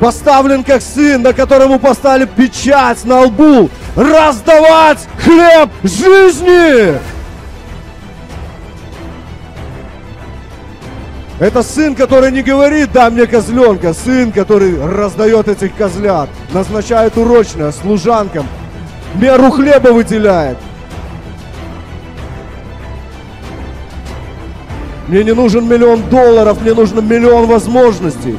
поставлен как сын, на которому поставили печать на лбу, раздавать хлеб жизни. Это сын, который не говорит, дай мне козленка, сын, который раздает этих козлят, назначает урочное служанкам, меру хлеба выделяет. Мне не нужен миллион долларов, мне нужен миллион возможностей.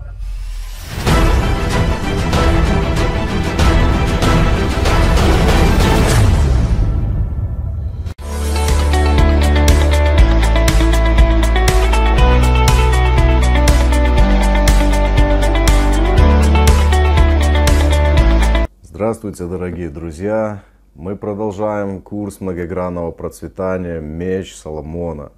Здравствуйте, дорогие друзья! Мы продолжаем курс многогранного процветания «Меч Соломона».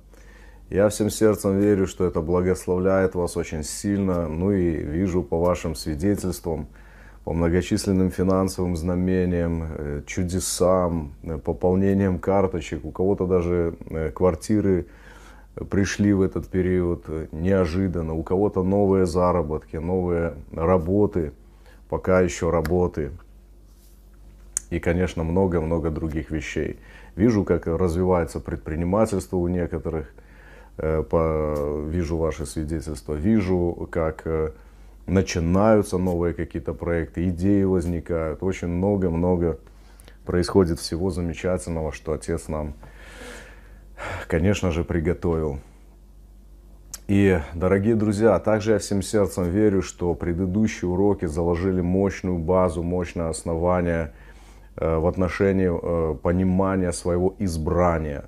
Я всем сердцем верю, что это благословляет вас очень сильно, ну и вижу по вашим свидетельствам, по многочисленным финансовым знамениям, э, чудесам, э, пополнениям карточек, у кого-то даже э, квартиры пришли в этот период неожиданно, у кого-то новые заработки, новые работы, пока еще работы – и, конечно, много-много других вещей. Вижу, как развивается предпринимательство у некоторых, э, по, вижу ваши свидетельства, вижу, как э, начинаются новые какие-то проекты, идеи возникают. Очень много-много происходит всего замечательного, что отец нам, конечно же, приготовил. И, дорогие друзья, также я всем сердцем верю, что предыдущие уроки заложили мощную базу, мощное основание – Э, в отношении э, понимания своего избрания.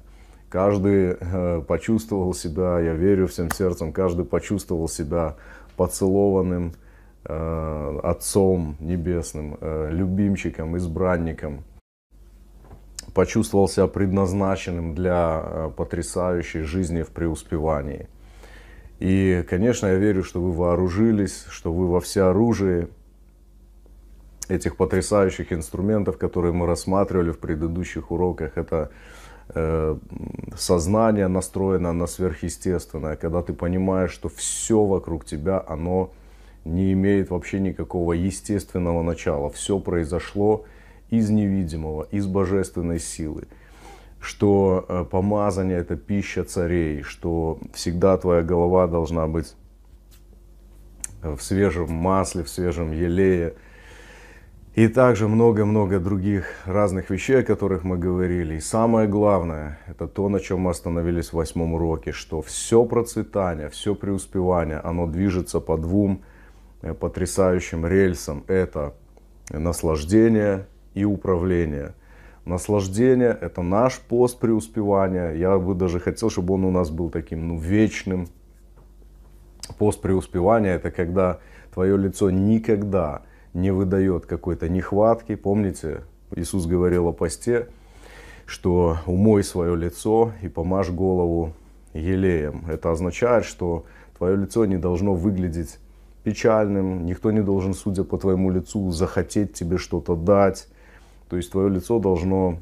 Каждый э, почувствовал себя, я верю всем сердцем, каждый почувствовал себя поцелованным Отцом Небесным, любимчиком, избранником. Почувствовал себя предназначенным для потрясающей жизни в преуспевании. И, конечно, я верю, что вы вооружились, что вы во все оружие этих потрясающих инструментов, которые мы рассматривали в предыдущих уроках, это э, сознание настроено на сверхъестественное, когда ты понимаешь, что все вокруг тебя, оно не имеет вообще никакого естественного начала. Все произошло из невидимого, из божественной силы. Что э, помазание – это пища царей, что всегда твоя голова должна быть в свежем масле, в свежем елее – и также много-много других разных вещей, о которых мы говорили. И самое главное, это то, на чем мы остановились в восьмом уроке, что все процветание, все преуспевание, оно движется по двум э, потрясающим рельсам. Это наслаждение и управление. Наслаждение – это наш пост преуспевания. Я бы даже хотел, чтобы он у нас был таким ну, вечным. Пост преуспевания – это когда твое лицо никогда не не выдает какой-то нехватки. Помните, Иисус говорил о посте, что умой свое лицо и помажь голову елеем. Это означает, что твое лицо не должно выглядеть печальным, никто не должен, судя по твоему лицу, захотеть тебе что-то дать. То есть твое лицо должно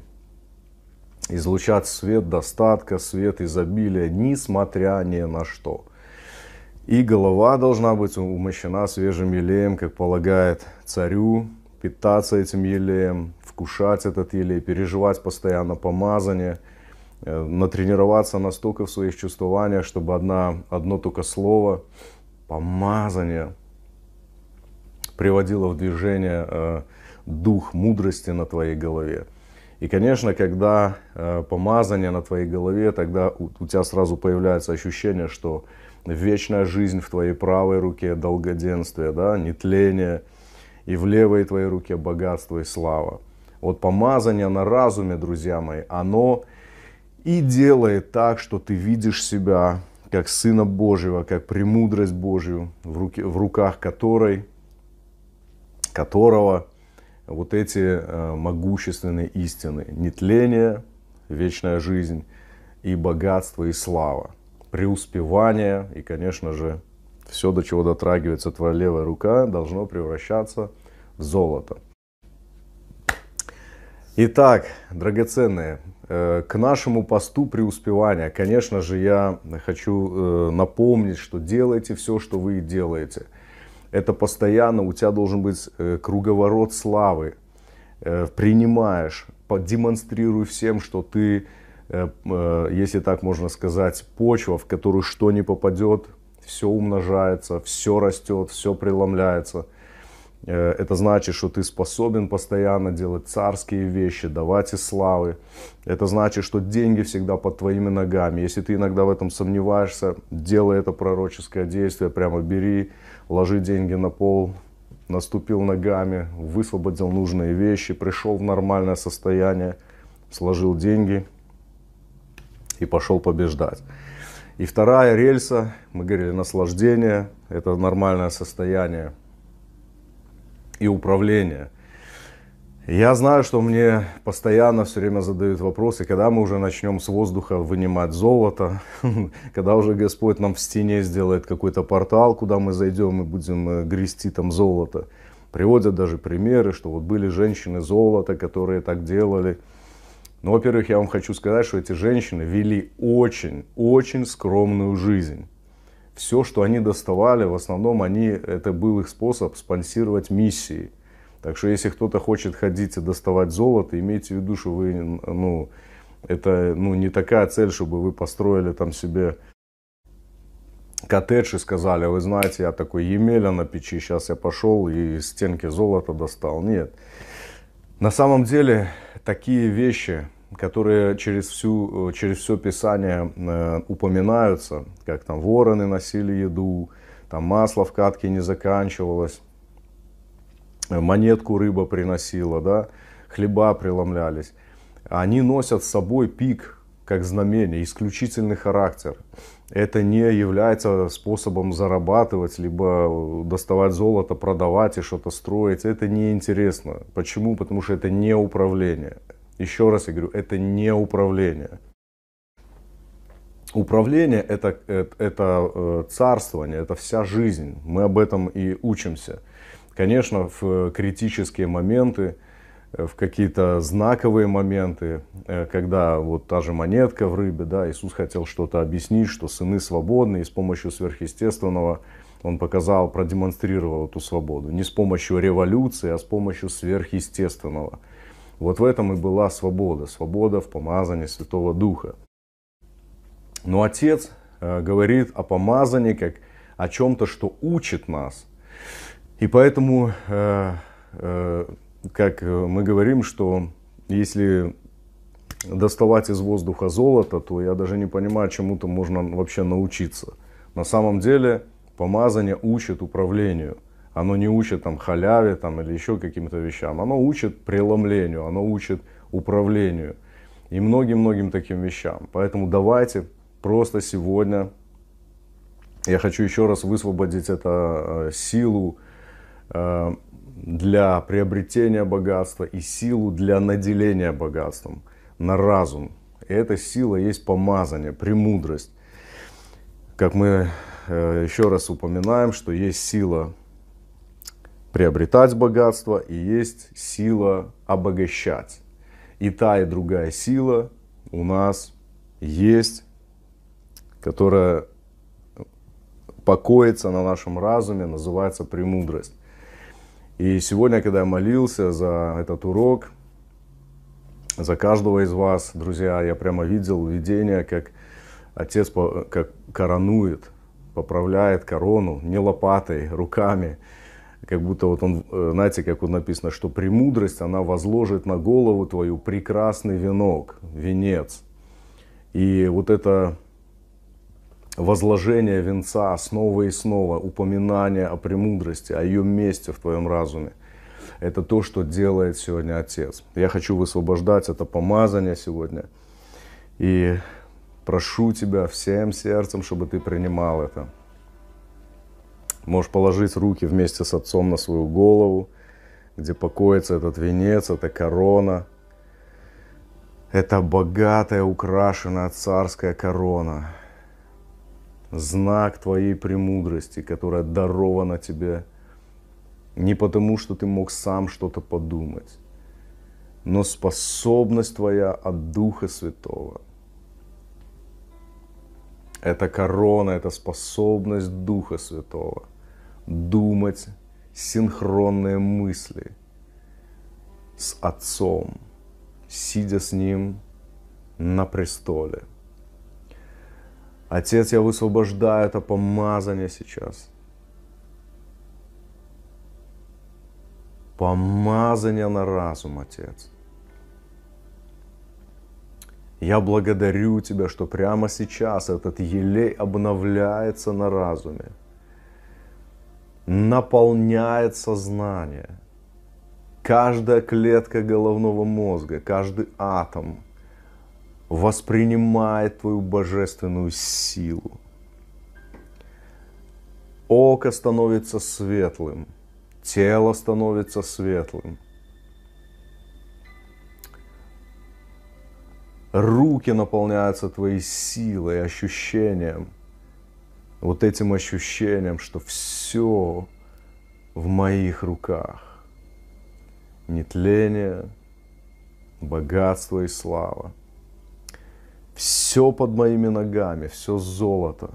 излучать свет достатка, свет изобилия, несмотря ни на что. И голова должна быть умощена свежим елеем, как полагает царю, питаться этим елеем, вкушать этот елей, переживать постоянно помазание, э, натренироваться настолько в своих чувствованиях, чтобы одна, одно только слово «помазание» приводило в движение э, дух мудрости на твоей голове. И, конечно, когда э, помазание на твоей голове, тогда у тебя сразу появляется ощущение, что вечная жизнь в твоей правой руке, долгоденствие, да, нетление, и в левой твоей руке богатство и слава. Вот помазание на разуме, друзья мои, оно и делает так, что ты видишь себя как Сына Божьего, как премудрость Божью, в, руке, в руках которой, которого вот эти э, могущественные истины, нетление, вечная жизнь и богатство и слава преуспевание и, конечно же, все, до чего дотрагивается твоя левая рука, должно превращаться в золото. Итак, драгоценные, э, к нашему посту преуспевания, конечно же, я хочу э, напомнить, что делайте все, что вы делаете. Это постоянно, у тебя должен быть э, круговорот славы. Принимаешь, демонстрируй всем, что ты Э, э, если так можно сказать, почва, в которую что не попадет, все умножается, все растет, все преломляется. Э, это значит, что ты способен постоянно делать царские вещи, давать и славы. Это значит, что деньги всегда под твоими ногами. Если ты иногда в этом сомневаешься, делай это пророческое действие, прямо бери, ложи деньги на пол, наступил ногами, высвободил нужные вещи, пришел в нормальное состояние, сложил деньги – и пошел побеждать. И вторая рельса, мы говорили, наслаждение, это нормальное состояние и управление. Я знаю, что мне постоянно все время задают вопросы, когда мы уже начнем с воздуха вынимать золото, когда уже Господь нам в стене сделает какой-то портал, куда мы зайдем и будем э, грести там золото. Приводят даже примеры, что вот были женщины золота, которые так делали – ну, во-первых, я вам хочу сказать, что эти женщины вели очень, очень скромную жизнь. Все, что они доставали, в основном они, это был их способ спонсировать миссии. Так что, если кто-то хочет ходить и доставать золото, имейте в виду, что вы, ну, это ну, не такая цель, чтобы вы построили там себе коттедж и сказали, вы знаете, я такой Емеля на печи, сейчас я пошел и стенки золота достал. Нет. На самом деле такие вещи, которые через, всю, э, через все Писание э, упоминаются, как там вороны носили еду, там масло в катке не заканчивалось, э, монетку рыба приносила, да, хлеба преломлялись. Они носят с собой пик, как знамение, исключительный характер. Это не является способом зарабатывать, либо доставать золото, продавать и что-то строить. Это неинтересно. Почему? Потому что это не управление. Еще раз я говорю, это не управление. Управление это, э, это, это царствование, это вся жизнь. Мы об этом и учимся. Конечно, в критические моменты, э, в какие-то знаковые моменты, э, когда вот та же монетка в рыбе, да, Иисус хотел что-то объяснить, что сыны свободны, и с помощью сверхъестественного он показал, продемонстрировал эту свободу. Не с помощью революции, а с помощью сверхъестественного – вот в этом и была свобода. Свобода в помазании Святого Духа. Но Отец э, говорит о помазании как о чем-то, что учит нас. И поэтому, э, э, как мы говорим, что если доставать из воздуха золото, то я даже не понимаю, чему-то можно вообще научиться. На самом деле помазание учит управлению оно не учит там халяве там, или еще каким-то вещам. Оно учит преломлению, оно учит управлению и многим-многим таким вещам. Поэтому давайте просто сегодня, я хочу еще раз высвободить эту э, силу э, для приобретения богатства и силу для наделения богатством на разум. И эта сила есть помазание, премудрость. Как мы э, еще раз упоминаем, что есть сила приобретать богатство и есть сила обогащать. И та, и другая сила у нас есть, которая покоится на нашем разуме, называется премудрость. И сегодня, когда я молился за этот урок, за каждого из вас, друзья, я прямо видел видение, как отец как коронует, поправляет корону не лопатой, руками, как будто вот он, э, знаете, как вот написано, что премудрость, она возложит на голову твою прекрасный венок, венец. И вот это возложение венца снова и снова, упоминание о премудрости, о ее месте в твоем разуме, это то, что делает сегодня Отец. Я хочу высвобождать это помазание сегодня. И прошу тебя всем сердцем, чтобы ты принимал это. Можешь положить руки вместе с отцом на свою голову, где покоится этот венец, эта корона. Это богатая, украшенная царская корона. Знак твоей премудрости, которая дарована тебе не потому, что ты мог сам что-то подумать, но способность твоя от Духа Святого. Это корона, это способность Духа Святого – думать синхронные мысли с Отцом, сидя с Ним на престоле. Отец, я высвобождаю это помазание сейчас. Помазание на разум, Отец. Я благодарю Тебя, что прямо сейчас этот елей обновляется на разуме – наполняет сознание. Каждая клетка головного мозга, каждый атом воспринимает твою божественную силу. Око становится светлым, тело становится светлым. Руки наполняются твоей силой, ощущением вот этим ощущением, что все в моих руках. Нетление, богатство и слава. Все под моими ногами, все золото.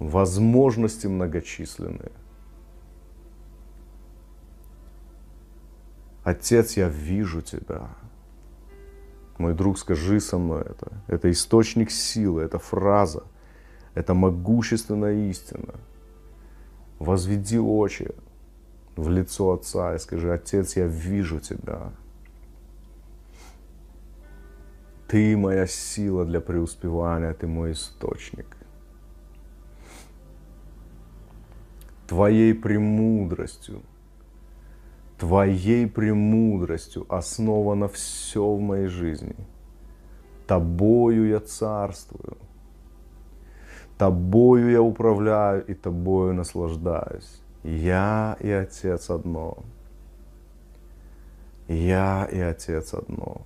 Возможности многочисленные. Отец, я вижу тебя. Мой друг, скажи со мной это. Это источник силы, это фраза – это могущественная истина. Возведи очи в лицо Отца и скажи, Отец, я вижу Тебя. Ты моя сила для преуспевания, ты мой источник. Твоей премудростью, Твоей премудростью основано все в моей жизни. Тобою я царствую – Тобою я управляю и Тобою наслаждаюсь. Я и Отец одно. Я и Отец одно.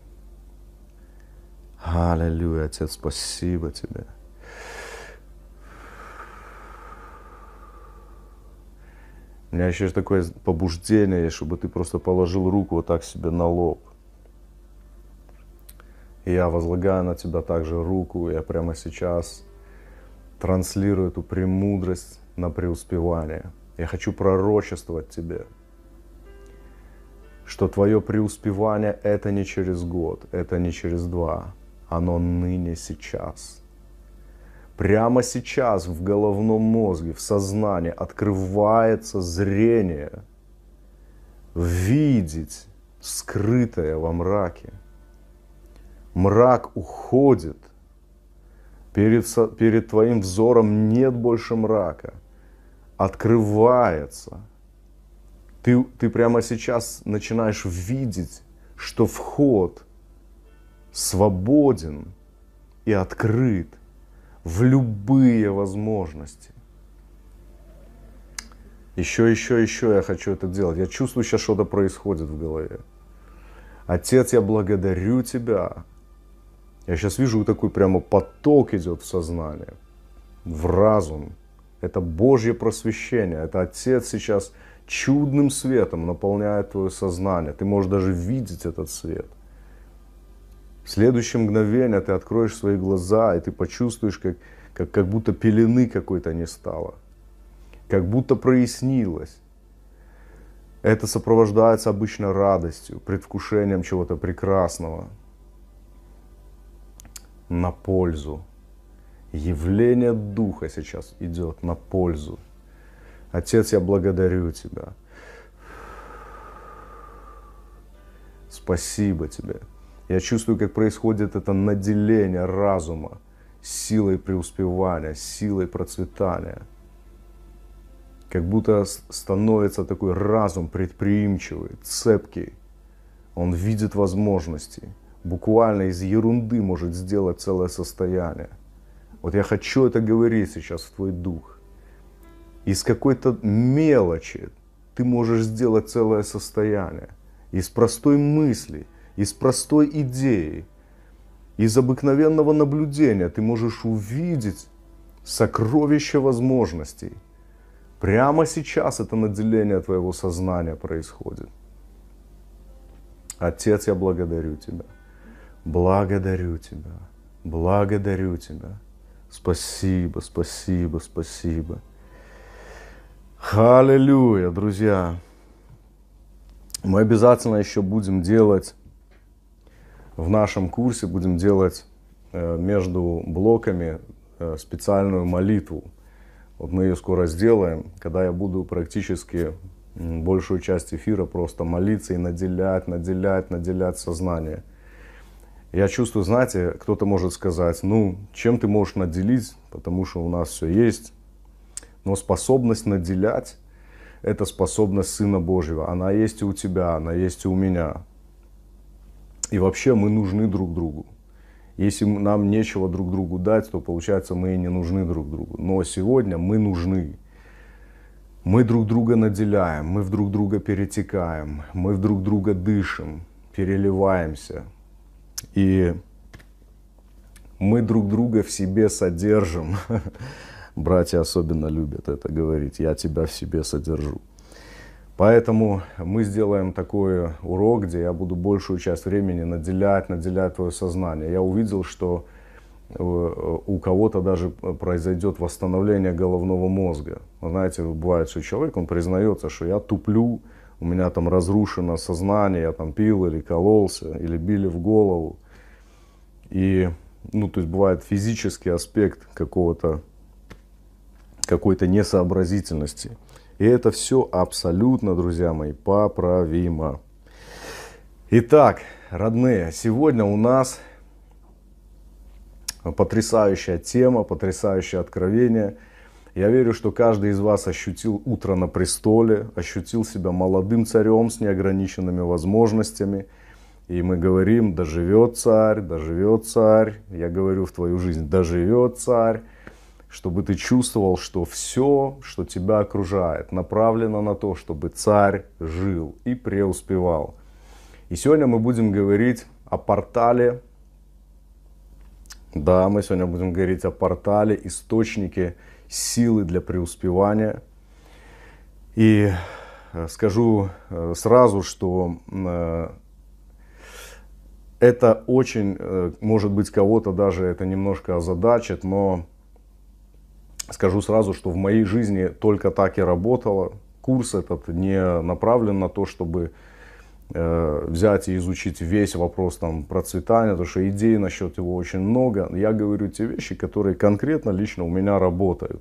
Аллилуйя, Отец, спасибо Тебе. У меня еще такое побуждение, чтобы ты просто положил руку вот так себе на лоб. И я возлагаю на тебя также руку, я прямо сейчас транслируй эту премудрость на преуспевание. Я хочу пророчествовать тебе, что твое преуспевание – это не через год, это не через два, оно ныне сейчас. Прямо сейчас в головном мозге, в сознании открывается зрение видеть скрытое во мраке. Мрак уходит, Перед, перед твоим взором нет больше мрака. Открывается. Ты, ты прямо сейчас начинаешь видеть, что вход свободен и открыт в любые возможности. Еще, еще, еще я хочу это делать. Я чувствую, сейчас что-то происходит в голове. Отец, я благодарю Тебя я сейчас вижу такой прямо поток идет в сознание, в разум. Это Божье просвещение. Это Отец сейчас чудным светом наполняет твое сознание. Ты можешь даже видеть этот свет. В следующее мгновение ты откроешь свои глаза, и ты почувствуешь, как, как, как будто пелены какой-то не стало. Как будто прояснилось. Это сопровождается обычно радостью, предвкушением чего-то прекрасного, на пользу. Явление Духа сейчас идет на пользу. Отец, я благодарю Тебя. Спасибо Тебе. Я чувствую, как происходит это наделение разума силой преуспевания, силой процветания. Как будто становится такой разум предприимчивый, цепкий. Он видит возможности буквально из ерунды может сделать целое состояние. Вот я хочу это говорить сейчас в твой дух. Из какой-то мелочи ты можешь сделать целое состояние. Из простой мысли, из простой идеи, из обыкновенного наблюдения ты можешь увидеть сокровище возможностей. Прямо сейчас это наделение твоего сознания происходит. Отец, я благодарю тебя благодарю Тебя, благодарю Тебя. Спасибо, спасибо, спасибо. Аллилуйя, друзья. Мы обязательно еще будем делать в нашем курсе, будем делать э, между блоками э, специальную молитву. Вот мы ее скоро сделаем, когда я буду практически большую часть эфира просто молиться и наделять, наделять, наделять сознание. Я чувствую, знаете, кто-то может сказать, ну, чем ты можешь наделить, потому что у нас все есть. Но способность наделять – это способность Сына Божьего. Она есть и у тебя, она есть и у меня. И вообще мы нужны друг другу. Если нам нечего друг другу дать, то получается мы и не нужны друг другу. Но сегодня мы нужны. Мы друг друга наделяем, мы в друг друга перетекаем, мы в друг друга дышим, переливаемся – и мы друг друга в себе содержим. Братья особенно любят это говорить. Я тебя в себе содержу. Поэтому мы сделаем такой урок, где я буду большую часть времени наделять, наделять твое сознание. Я увидел, что э, у кого-то даже произойдет восстановление головного мозга. знаете, бывает, что человек, он признается, что я туплю, у меня там разрушено сознание, я там пил или кололся, или били в голову. И, ну, то есть бывает физический аспект какого-то, какой-то несообразительности. И это все абсолютно, друзья мои, поправимо. Итак, родные, сегодня у нас потрясающая тема, потрясающее откровение – я верю, что каждый из вас ощутил утро на престоле, ощутил себя молодым царем с неограниченными возможностями. И мы говорим, доживет царь, доживет царь. Я говорю в твою жизнь, доживет царь. Чтобы ты чувствовал, что все, что тебя окружает, направлено на то, чтобы царь жил и преуспевал. И сегодня мы будем говорить о портале. Да, мы сегодня будем говорить о портале, источнике силы для преуспевания. И э, скажу э, сразу, что э, это очень, может быть, кого-то даже это немножко озадачит, но скажу сразу, что в моей жизни только так и работало. Курс этот не направлен на то, чтобы Э, взять и изучить весь вопрос там, процветания, потому что идей насчет его очень много. Я говорю те вещи, которые конкретно лично у меня работают.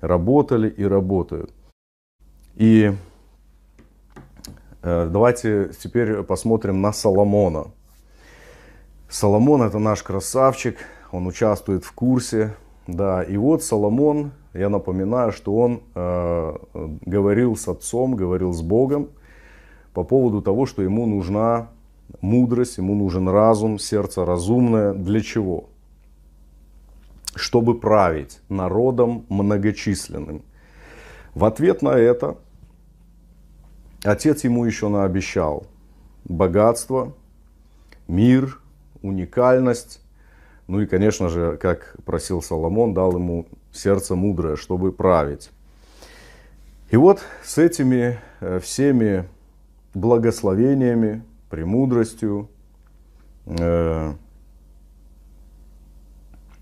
Работали и работают. И э, давайте теперь посмотрим на Соломона. Соломон это наш красавчик, он участвует в курсе. Да, и вот Соломон, я напоминаю, что он э, говорил с отцом, говорил с Богом, по поводу того, что ему нужна мудрость, ему нужен разум, сердце разумное. Для чего? Чтобы править народом многочисленным. В ответ на это отец ему еще наобещал богатство, мир, уникальность. Ну и, конечно же, как просил Соломон, дал ему сердце мудрое, чтобы править. И вот с этими э, всеми благословениями, премудростью, э,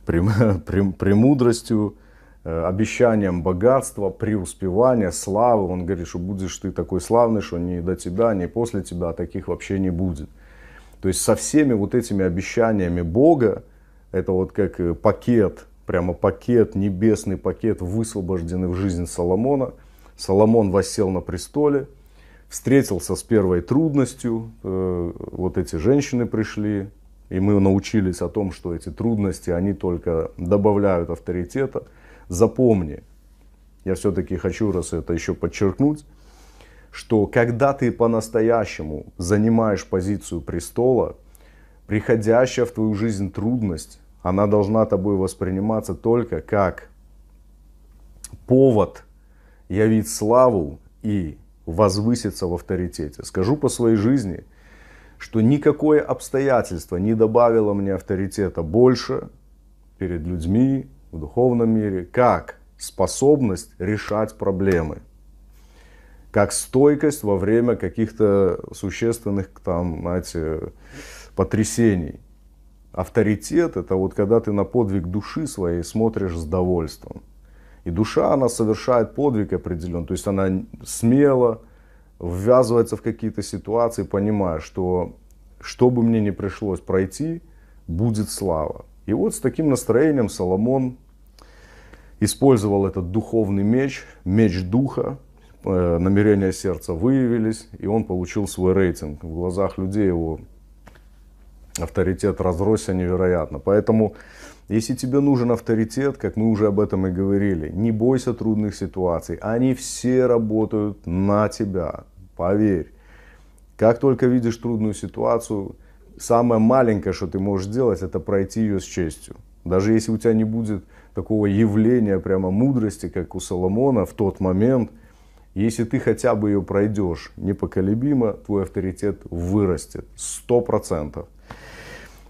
прем, прем, премудростью, э, обещанием богатства, преуспевания, славы. Он говорит, что будешь ты такой славный, что ни до тебя, ни после тебя таких вообще не будет. То есть со всеми вот этими обещаниями Бога, это вот как э, пакет, прямо пакет, небесный пакет, высвобожденный в жизнь Соломона. Соломон воссел на престоле – встретился с первой трудностью, э, вот эти женщины пришли, и мы научились о том, что эти трудности, они только добавляют авторитета. Запомни, я все-таки хочу раз это еще подчеркнуть, что когда ты по-настоящему занимаешь позицию престола, приходящая в твою жизнь трудность, она должна тобой восприниматься только как повод явить славу и возвыситься в авторитете. Скажу по своей жизни, что никакое обстоятельство не добавило мне авторитета больше перед людьми в духовном мире, как способность решать проблемы, как стойкость во время каких-то существенных там, знаете, потрясений. Авторитет – это вот когда ты на подвиг души своей смотришь с довольством – и душа, она совершает подвиг определенный, то есть она смело ввязывается в какие-то ситуации, понимая, что что бы мне ни пришлось пройти, будет слава. И вот с таким настроением Соломон использовал этот духовный меч, меч духа, э, намерения сердца выявились, и он получил свой рейтинг. В глазах людей его авторитет разросся невероятно. Поэтому если тебе нужен авторитет, как мы уже об этом и говорили, не бойся трудных ситуаций. Они все работают на тебя, поверь. Как только видишь трудную ситуацию, самое маленькое, что ты можешь сделать, это пройти ее с честью. Даже если у тебя не будет такого явления прямо мудрости, как у Соломона в тот момент, если ты хотя бы ее пройдешь непоколебимо, твой авторитет вырастет. Сто процентов.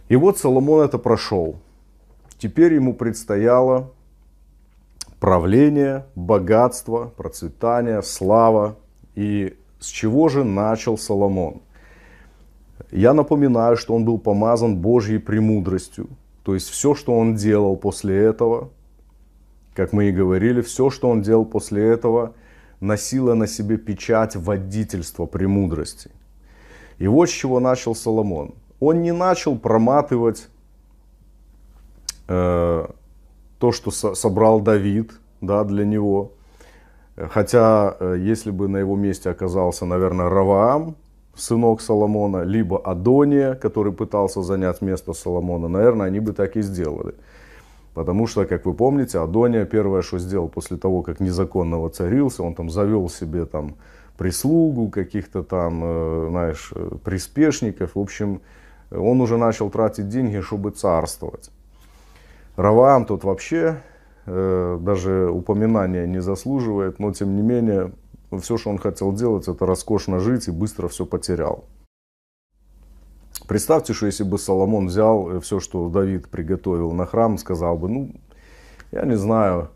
И вот Соломон это прошел. Теперь ему предстояло правление, богатство, процветание, слава. И с чего же начал Соломон? Я напоминаю, что он был помазан Божьей премудростью. То есть все, что он делал после этого, как мы и говорили, все, что он делал после этого, носило на себе печать водительства премудрости. И вот с чего начал Соломон. Он не начал проматывать Э, то, что со собрал Давид да, для него. Хотя, э, если бы на его месте оказался, наверное, Раваам, сынок Соломона, либо Адония, который пытался занять место Соломона, наверное, они бы так и сделали. Потому что, как вы помните, Адония первое, что сделал после того, как незаконно воцарился, он там завел себе там прислугу, каких-то там, э, знаешь, приспешников. В общем, он уже начал тратить деньги, чтобы царствовать. Раваам тут вообще э, даже упоминания не заслуживает, но тем не менее все, что он хотел делать, это роскошно жить и быстро все потерял. Представьте, что если бы Соломон взял э, все, что Давид приготовил на храм, сказал бы, ну, я не знаю,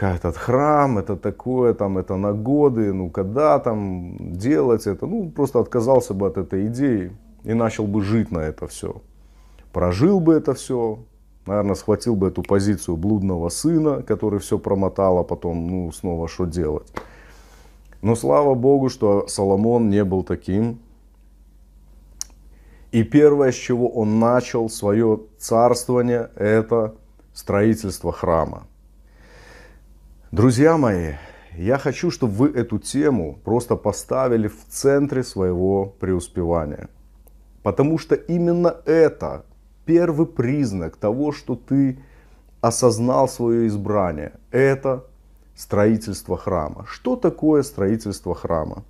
этот храм, это такое, там, это на годы, ну, когда там делать это, ну, просто отказался бы от этой идеи и начал бы жить на это все. Прожил бы это все, наверное, схватил бы эту позицию блудного сына, который все промотал, а потом, ну, снова что делать. Но слава Богу, что Соломон не был таким. И первое, с чего он начал свое царствование, это строительство храма. Друзья мои, я хочу, чтобы вы эту тему просто поставили в центре своего преуспевания. Потому что именно это первый признак того, что ты осознал свое избрание, это строительство храма. Что такое строительство храма?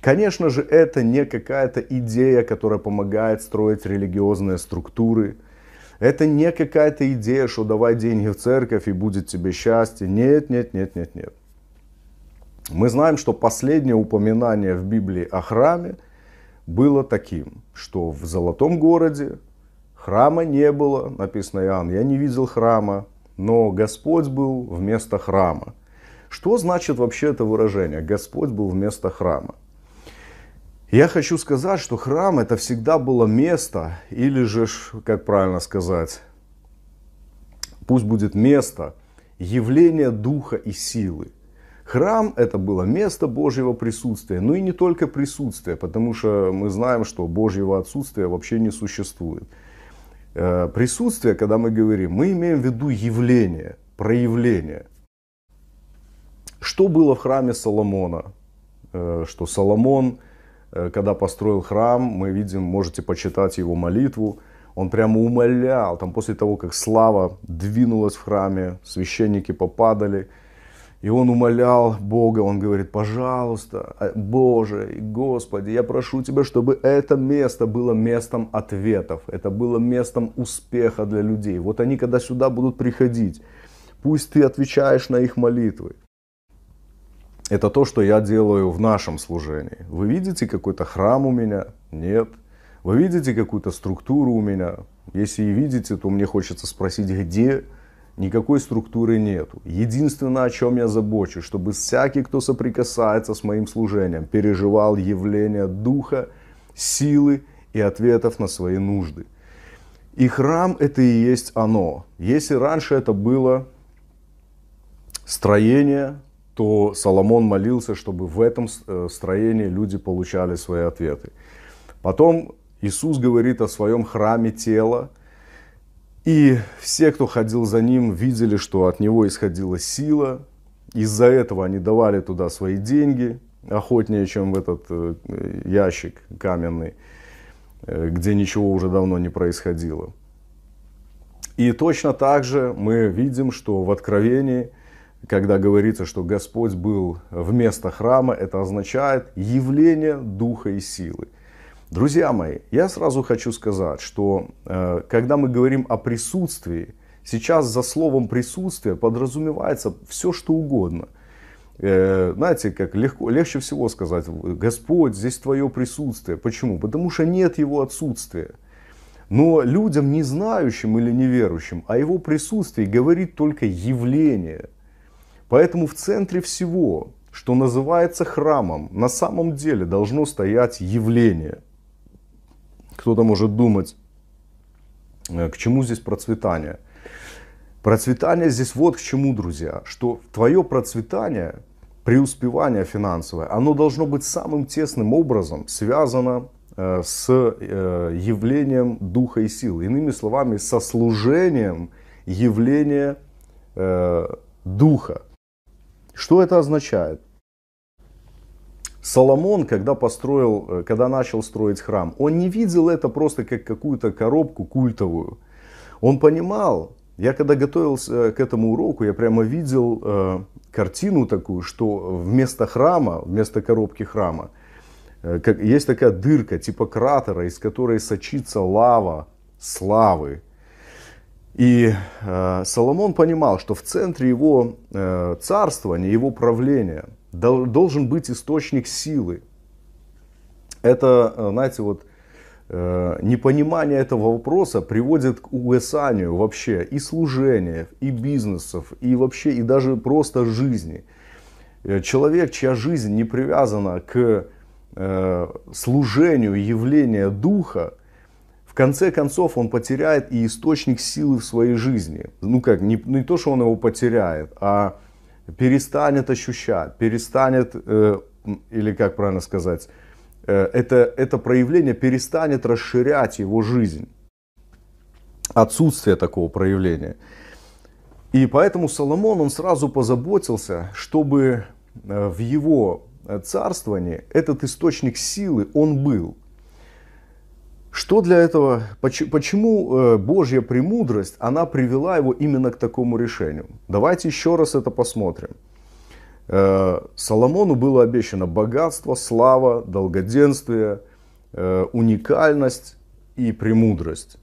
Конечно же, это не какая-то идея, которая помогает строить религиозные структуры. Это не какая-то идея, что давай деньги в церковь и будет тебе счастье. Нет, нет, нет, нет, нет. Мы знаем, что последнее упоминание в Библии о храме было таким, что в Золотом городе Храма не было, написано Иоанн, я не видел храма, но Господь был вместо храма. Что значит вообще это выражение? Господь был вместо храма. Я хочу сказать, что храм это всегда было место, или же, как правильно сказать, пусть будет место, явление духа и силы. Храм это было место Божьего присутствия, ну и не только присутствия, потому что мы знаем, что Божьего отсутствия вообще не существует. Э, присутствие, когда мы говорим, мы имеем в виду явление, проявление. Что было в храме Соломона? Э, что Соломон, э, когда построил храм, мы видим, можете почитать его молитву, он прямо умолял, там после того, как слава двинулась в храме, священники попадали – и он умолял Бога, он говорит, пожалуйста, э, Боже, Господи, я прошу Тебя, чтобы это место было местом ответов, это было местом успеха для людей. Вот они, когда сюда будут приходить, пусть Ты отвечаешь на их молитвы. Это то, что я делаю в нашем служении. Вы видите какой-то храм у меня? Нет. Вы видите какую-то структуру у меня? Если и видите, то мне хочется спросить, где никакой структуры нету. Единственное, о чем я забочусь, чтобы всякий, кто соприкасается с моим служением, переживал явление духа, силы и ответов на свои нужды. И храм это и есть оно. Если раньше это было строение, то Соломон молился, чтобы в этом э, строении люди получали свои ответы. Потом Иисус говорит о своем храме тела, и все, кто ходил за ним, видели, что от него исходила сила. Из-за этого они давали туда свои деньги, охотнее, чем в этот э, ящик каменный, э, где ничего уже давно не происходило. И точно так же мы видим, что в Откровении, когда говорится, что Господь был вместо храма, это означает явление духа и силы. Друзья мои, я сразу хочу сказать, что э, когда мы говорим о присутствии, сейчас за словом присутствие подразумевается все, что угодно. Э, знаете, как легко, легче всего сказать, Господь, здесь твое присутствие. Почему? Потому что нет его отсутствия. Но людям, не знающим или неверующим, о его присутствии говорит только явление. Поэтому в центре всего, что называется храмом, на самом деле должно стоять явление – кто-то может думать, э, к чему здесь процветание. Процветание здесь вот к чему, друзья, что твое процветание, преуспевание финансовое, оно должно быть самым тесным образом связано э, с э, явлением духа и сил. Иными словами, со служением явления духа. Что это означает? Соломон, когда построил, э, когда начал строить храм, он не видел это просто как какую-то коробку культовую. Он понимал, я когда готовился э, к этому уроку, я прямо видел э, картину такую, что вместо храма, вместо коробки храма, э, как, есть такая дырка типа кратера, из которой сочится лава славы. И э, Соломон понимал, что в центре его э, царствования, его правления – должен быть источник силы. Это, э, знаете, вот э, непонимание этого вопроса приводит к угасанию вообще и служения, и бизнесов, и вообще, и даже просто жизни. Э, человек, чья жизнь не привязана к служению явления духа, в конце концов он потеряет и источник силы в своей жизни. Ну как, не, не то, что он его потеряет, а перестанет ощущать, перестанет, э, или как правильно сказать, э, это, это проявление перестанет расширять его жизнь. Отсутствие такого проявления. И поэтому Соломон, он сразу позаботился, чтобы э, в его царствовании этот источник силы, он был – что для этого, почему э, Божья премудрость, она привела его именно к такому решению? Давайте еще раз это посмотрим. Э, Соломону было обещано богатство, слава, долгоденствие, э, уникальность и премудрость.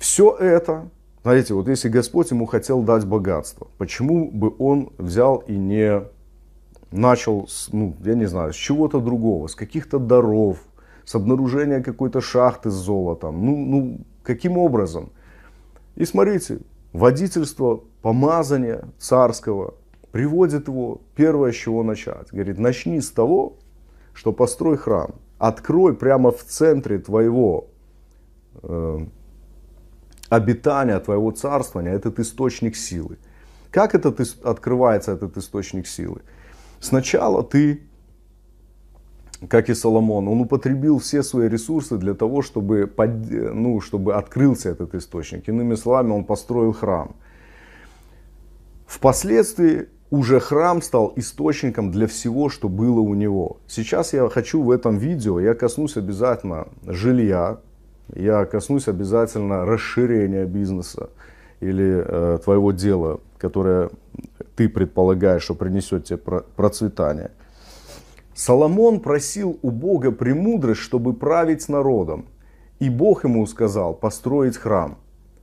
Все это, знаете, вот если Господь ему хотел дать богатство, почему бы он взял и не начал, ну, я не знаю, с чего-то другого, с каких-то даров, с обнаружения какой-то шахты с золотом. Ну, ну каким образом? И смотрите, водительство помазания царского приводит его первое, с чего начать. Говорит, начни с того, что построй храм. Открой прямо в центре твоего э, обитания, твоего царствования этот источник силы. Как этот, открывается этот источник силы? Сначала ты как и Соломон, он употребил все свои ресурсы для того, чтобы, под, ну, чтобы открылся этот источник. Иными словами, он построил храм. Впоследствии уже храм стал источником для всего, что было у него. Сейчас я хочу в этом видео, я коснусь обязательно жилья, я коснусь обязательно расширения бизнеса или э, твоего дела, которое ты предполагаешь, что принесет тебе процветание – Соломон просил у Бога премудрость, чтобы править народом. И Бог ему сказал построить храм.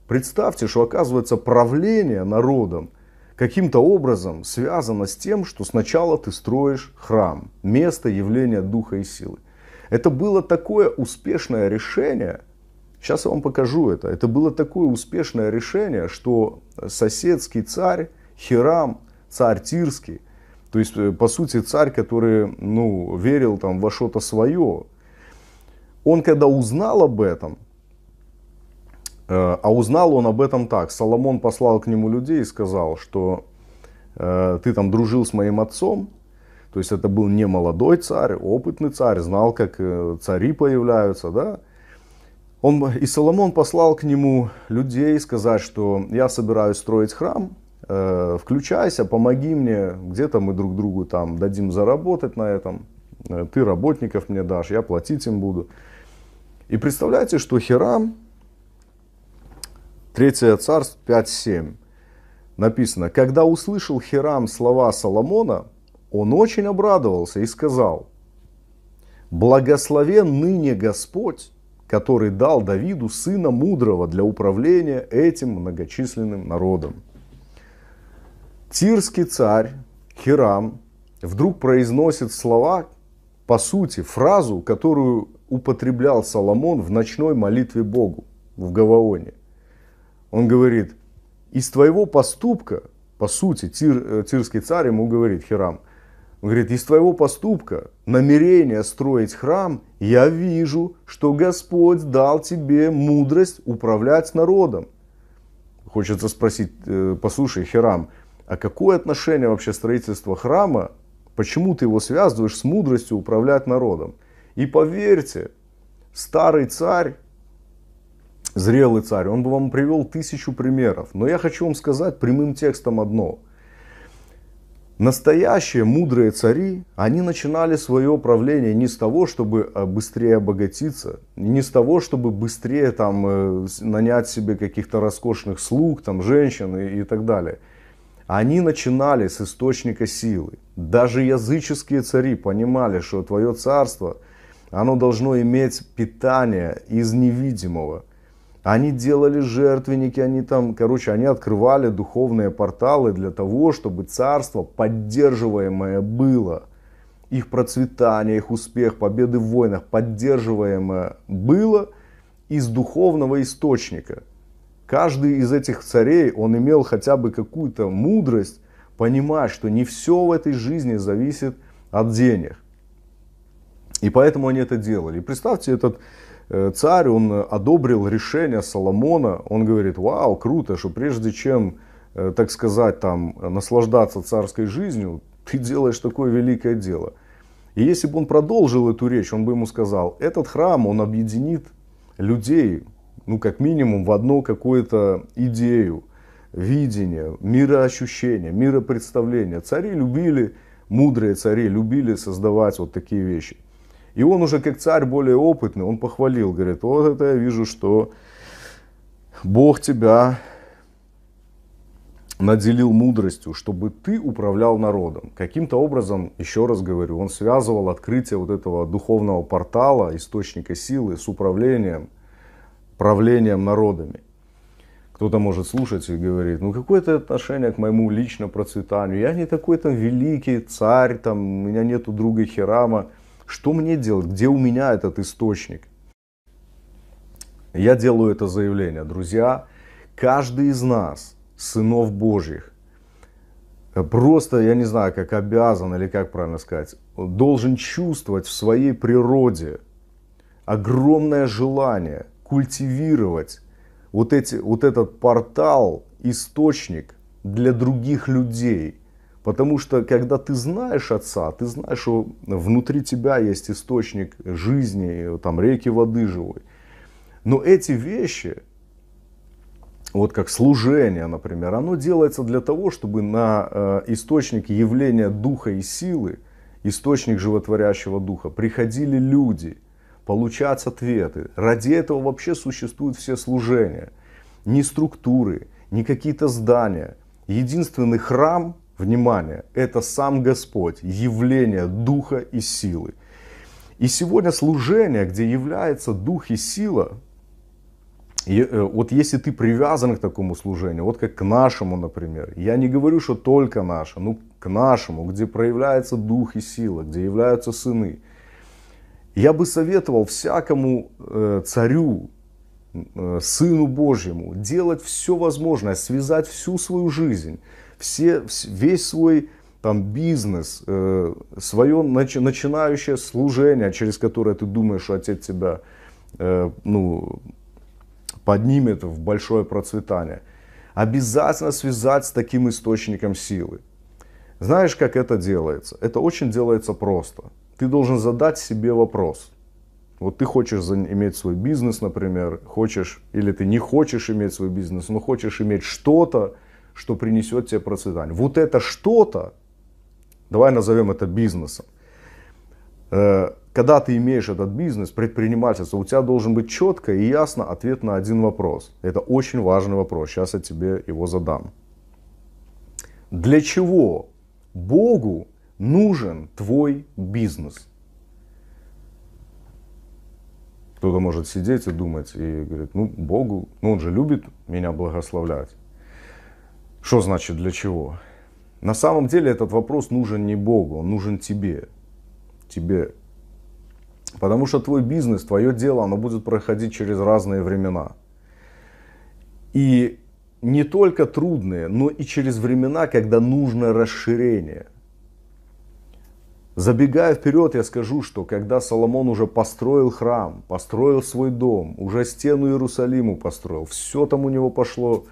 Представьте, что оказывается правление народом каким-то образом связано с тем, что сначала ты строишь храм, место явления духа и силы. Это было такое успешное решение, сейчас я вам покажу это, это было такое успешное решение, что соседский царь Хирам, царь Тирский, то есть, э, по сути, царь, который ну, верил там, во что-то свое, он когда узнал об этом, э, а узнал он об этом так. Соломон послал к нему людей и сказал, что э, ты там дружил с моим отцом, то есть это был не молодой царь, опытный царь, знал, как цари появляются, да? Он, и Соломон послал к нему людей сказать, что я собираюсь строить храм, Э, включайся, помоги мне, где-то мы друг другу там дадим заработать на этом, э, ты работников мне дашь, я платить им буду. И представляете, что Хирам, 3 царств 5.7, написано, когда услышал Хирам слова Соломона, он очень обрадовался и сказал, благословен ныне Господь, который дал Давиду сына мудрого для управления этим многочисленным народом. Тирский царь Хирам вдруг произносит слова, по сути, фразу, которую употреблял Соломон в ночной молитве Богу в Гаваоне. Он говорит, из твоего поступка, по сути, тир, э, тирский царь ему говорит, Хирам, он говорит, из твоего поступка, намерения строить храм, я вижу, что Господь дал тебе мудрость управлять народом. Хочется спросить, э, послушай, Хирам, а какое отношение вообще строительство храма, почему ты его связываешь с мудростью управлять народом? И поверьте, старый царь, зрелый царь, он бы вам привел тысячу примеров. Но я хочу вам сказать прямым текстом одно. Настоящие мудрые цари, они начинали свое правление не с того, чтобы э, быстрее обогатиться, не с того, чтобы быстрее там, э, нанять себе каких-то роскошных слуг, там, женщин и, и так далее – они начинали с источника силы. Даже языческие цари понимали, что твое царство, оно должно иметь питание из невидимого. Они делали жертвенники, они там, короче, они открывали духовные порталы для того, чтобы царство поддерживаемое было. Их процветание, их успех, победы в войнах поддерживаемое было из духовного источника – Каждый из этих царей, он имел хотя бы какую-то мудрость понимать, что не все в этой жизни зависит от денег. И поэтому они это делали. И представьте, этот э, царь, он одобрил решение Соломона, он говорит, вау, круто, что прежде чем, э, так сказать, там, наслаждаться царской жизнью, ты делаешь такое великое дело. И если бы он продолжил эту речь, он бы ему сказал, этот храм, он объединит людей, ну, как минимум, в одно какую-то идею, видение, мироощущение, миропредставление. Цари любили, мудрые цари любили создавать вот такие вещи. И он уже как царь более опытный, он похвалил, говорит, вот это я вижу, что Бог тебя наделил мудростью, чтобы ты управлял народом. Каким-то образом, еще раз говорю, он связывал открытие вот этого духовного портала, источника силы с управлением – правлением народами. Кто-то может слушать и говорит, ну какое это отношение к моему лично процветанию? Я не такой там великий царь, там, у меня нету друга Хирама. Что мне делать? Где у меня этот источник? Я делаю это заявление. Друзья, каждый из нас, сынов Божьих, просто, я не знаю, как обязан или как правильно сказать, должен чувствовать в своей природе огромное желание – культивировать вот, эти, вот этот портал, источник для других людей. Потому что когда ты знаешь отца, ты знаешь, что внутри тебя есть источник жизни, там реки воды живой. Но эти вещи, вот как служение, например, оно делается для того, чтобы на э, источник явления духа и силы, источник животворящего духа, приходили люди – получать ответы. Ради этого вообще существуют все служения. ни структуры, ни какие-то здания. Единственный храм, внимание, это сам Господь, явление духа и силы. И сегодня служение, где является дух и сила, и э, вот если ты привязан к такому служению, вот как к нашему, например, я не говорю, что только наше, ну к нашему, где проявляется дух и сила, где являются сыны, я бы советовал всякому э, царю, э, Сыну Божьему, делать все возможное, связать всю свою жизнь, все, весь свой там, бизнес, э, свое нач, начинающее служение, через которое ты думаешь, что Отец тебя ну, поднимет в большое процветание. Обязательно связать с таким источником силы. Знаешь, как это делается? Это очень делается просто ты должен задать себе вопрос. Вот ты хочешь иметь свой бизнес, например, хочешь, или ты не хочешь иметь свой бизнес, но хочешь иметь что-то, что принесет тебе процветание. Вот это что-то, давай назовем это бизнесом. Э, когда ты имеешь этот бизнес, предпринимательство, у тебя должен быть четко и ясно ответ на один вопрос. Это очень важный вопрос, сейчас я тебе его задам. Для чего Богу нужен твой бизнес. Кто-то может сидеть и думать, и говорит, ну, Богу, ну, он же любит меня благословлять. Что значит для чего? На самом деле этот вопрос нужен не Богу, он нужен тебе. Тебе. Потому что твой бизнес, твое дело, оно будет проходить через разные времена. И не только трудные, но и через времена, когда нужно расширение – Забегая вперед, я скажу, что когда Соломон уже построил храм, построил свой дом, уже стену Иерусалиму построил, все там у него пошло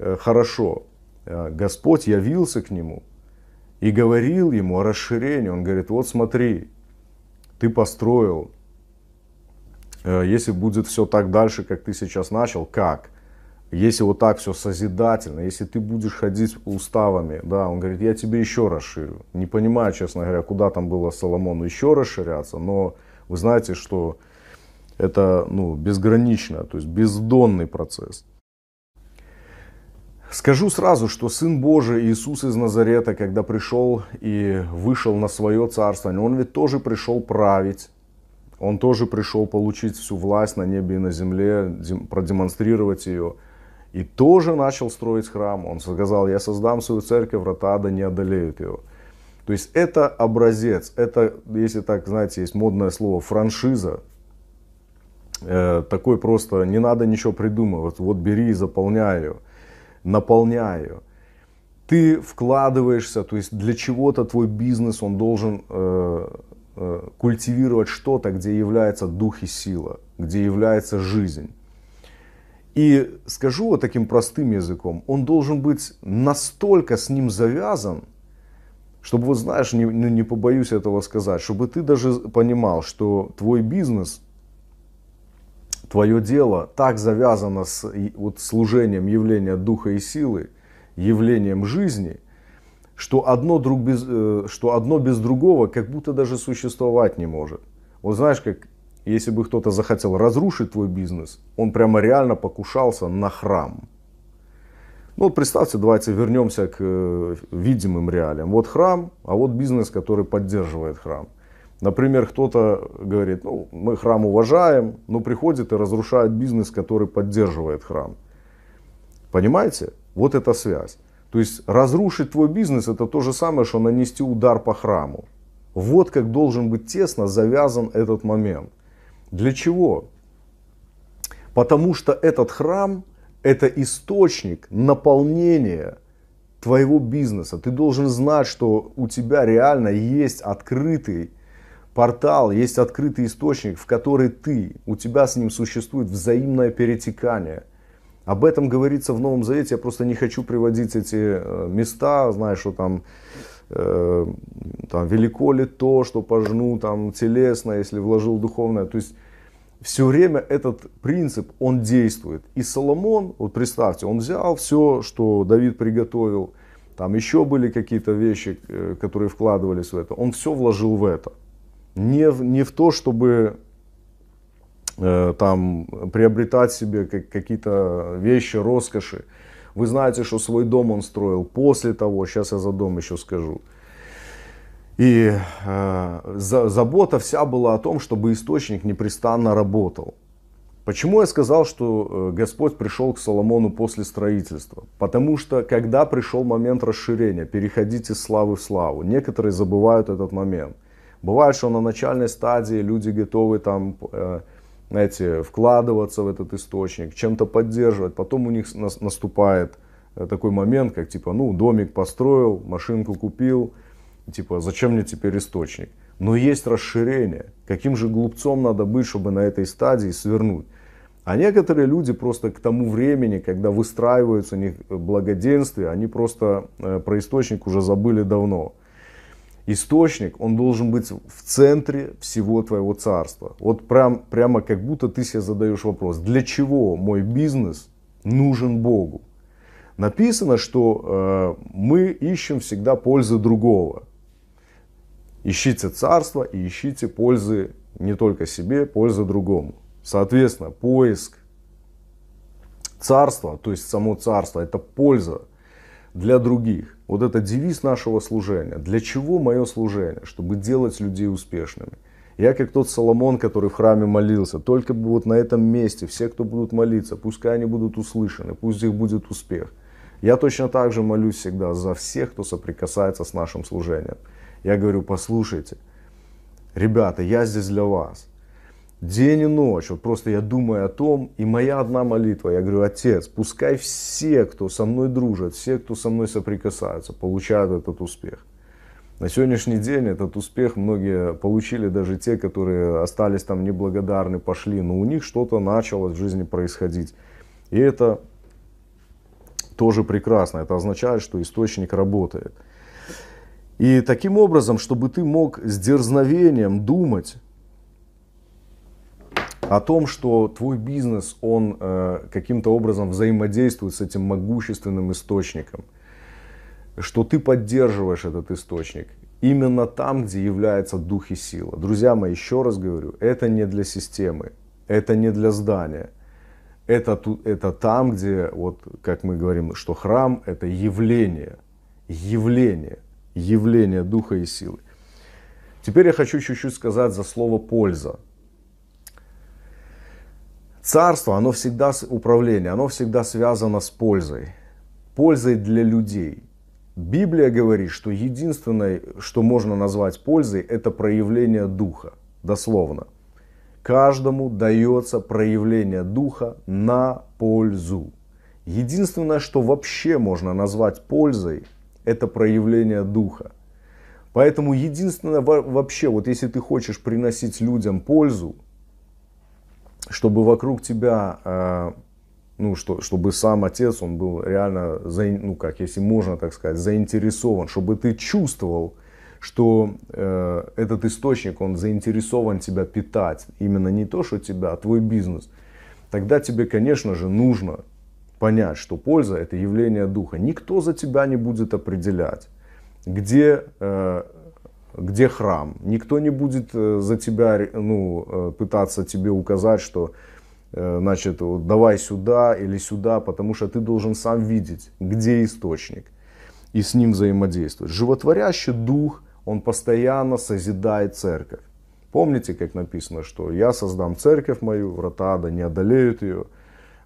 э, хорошо, э, Господь явился к нему и говорил ему о расширении. Он говорит, вот смотри, ты построил, э, если будет все так дальше, как ты сейчас начал, как – если вот так все созидательно, если ты будешь ходить уставами, да, он говорит, я тебе еще расширю. Не понимаю, честно говоря, куда там было Соломону еще расширяться, но вы знаете, что это ну, безгранично, то есть бездонный процесс. Скажу сразу, что Сын Божий Иисус из Назарета, когда пришел и вышел на свое царство, Он ведь тоже пришел править, Он тоже пришел получить всю власть на небе и на земле, продемонстрировать ее – и тоже начал строить храм. Он сказал, я создам свою церковь, врата ада не одолеют его. То есть это образец, это, если так, знаете, есть модное слово, франшиза. Э, такой просто, не надо ничего придумывать, вот бери и заполняй ее, наполняй ее. Ты вкладываешься, то есть для чего-то твой бизнес, он должен э, э, культивировать что-то, где является дух и сила, где является жизнь. И скажу вот таким простым языком, он должен быть настолько с ним завязан, чтобы, вот знаешь, не, ну, не побоюсь этого сказать, чтобы ты даже понимал, что твой бизнес, твое дело так завязано с вот, служением явления духа и силы, явлением жизни, что одно, друг без, э, что одно без другого как будто даже существовать не может. Вот знаешь, как если бы кто-то захотел разрушить твой бизнес, он прямо реально покушался на храм. Ну вот представьте, давайте вернемся к э, видимым реалиям. Вот храм, а вот бизнес, который поддерживает храм. Например, кто-то говорит, ну, мы храм уважаем, но приходит и разрушает бизнес, который поддерживает храм. Понимаете? Вот эта связь. То есть разрушить твой бизнес это то же самое, что нанести удар по храму. Вот как должен быть тесно завязан этот момент. Для чего? Потому что этот храм – это источник наполнения твоего бизнеса. Ты должен знать, что у тебя реально есть открытый портал, есть открытый источник, в который ты, у тебя с ним существует взаимное перетекание. Об этом говорится в Новом Завете, я просто не хочу приводить эти э, места, знаешь, что там Э, там, велико ли то, что пожну там, телесно, если вложил духовное. То есть все время этот принцип, он действует. И Соломон, вот представьте, он взял все, что Давид приготовил, там еще были какие-то вещи, э, которые вкладывались в это. Он все вложил в это. Не в, не в то, чтобы э, там приобретать себе какие-то вещи, роскоши, вы знаете, что свой дом он строил после того, сейчас я за дом еще скажу. И э, забота вся была о том, чтобы источник непрестанно работал. Почему я сказал, что э, Господь пришел к Соломону после строительства? Потому что когда пришел момент расширения, переходите из славы в славу, некоторые забывают этот момент. Бывает, что на начальной стадии люди готовы там... Э, знаете, вкладываться в этот источник, чем-то поддерживать. Потом у них наступает э, такой момент, как типа, ну, домик построил, машинку купил, типа, зачем мне теперь источник? Но есть расширение. Каким же глупцом надо быть, чтобы на этой стадии свернуть? А некоторые люди просто к тому времени, когда выстраиваются у них э, благоденствие, они просто э, про источник уже забыли давно источник, он должен быть в центре всего твоего царства. Вот прям, прямо как будто ты себе задаешь вопрос, для чего мой бизнес нужен Богу? Написано, что э, мы ищем всегда пользы другого. Ищите царство и ищите пользы не только себе, пользы другому. Соответственно, поиск царства, то есть само царство, это польза для других. Вот это девиз нашего служения. Для чего мое служение? Чтобы делать людей успешными. Я как тот Соломон, который в храме молился. Только бы вот на этом месте все, кто будут молиться, пускай они будут услышаны, пусть их будет успех. Я точно так же молюсь всегда за всех, кто соприкасается с нашим служением. Я говорю, послушайте, ребята, я здесь для вас. День и ночь, вот просто я думаю о том, и моя одна молитва, я говорю, Отец, пускай все, кто со мной дружит все, кто со мной соприкасается получают этот успех. На сегодняшний день этот успех многие получили даже те, которые остались там неблагодарны, пошли, но у них что-то начало в жизни происходить. И это тоже прекрасно. Это означает, что источник работает. И таким образом, чтобы ты мог с дерзновением думать о том, что твой бизнес, он э, каким-то образом взаимодействует с этим могущественным источником, что ты поддерживаешь этот источник именно там, где является дух и сила. Друзья мои, еще раз говорю, это не для системы, это не для здания. Это, это там, где, вот как мы говорим, что храм – это явление, явление, явление духа и силы. Теперь я хочу чуть-чуть сказать за слово «польза». Царство, оно всегда, управление, оно всегда связано с пользой. Пользой для людей. Библия говорит, что единственное, что можно назвать пользой, это проявление духа. Дословно. Каждому дается проявление духа на пользу. Единственное, что вообще можно назвать пользой, это проявление духа. Поэтому единственное вообще, вот если ты хочешь приносить людям пользу, чтобы вокруг тебя, э, ну, что, чтобы сам отец, он был реально, ну, как, если можно так сказать, заинтересован, чтобы ты чувствовал, что э, этот источник, он заинтересован тебя питать, именно не то, что тебя, а твой бизнес, тогда тебе, конечно же, нужно понять, что польза – это явление духа. Никто за тебя не будет определять, где э, где храм. Никто не будет э, за тебя ну, э, пытаться тебе указать, что э, значит, вот, давай сюда или сюда, потому что ты должен сам видеть, где источник, и с ним взаимодействовать. Животворящий дух, он постоянно созидает церковь. Помните, как написано, что я создам церковь мою, врата ада не одолеют ее.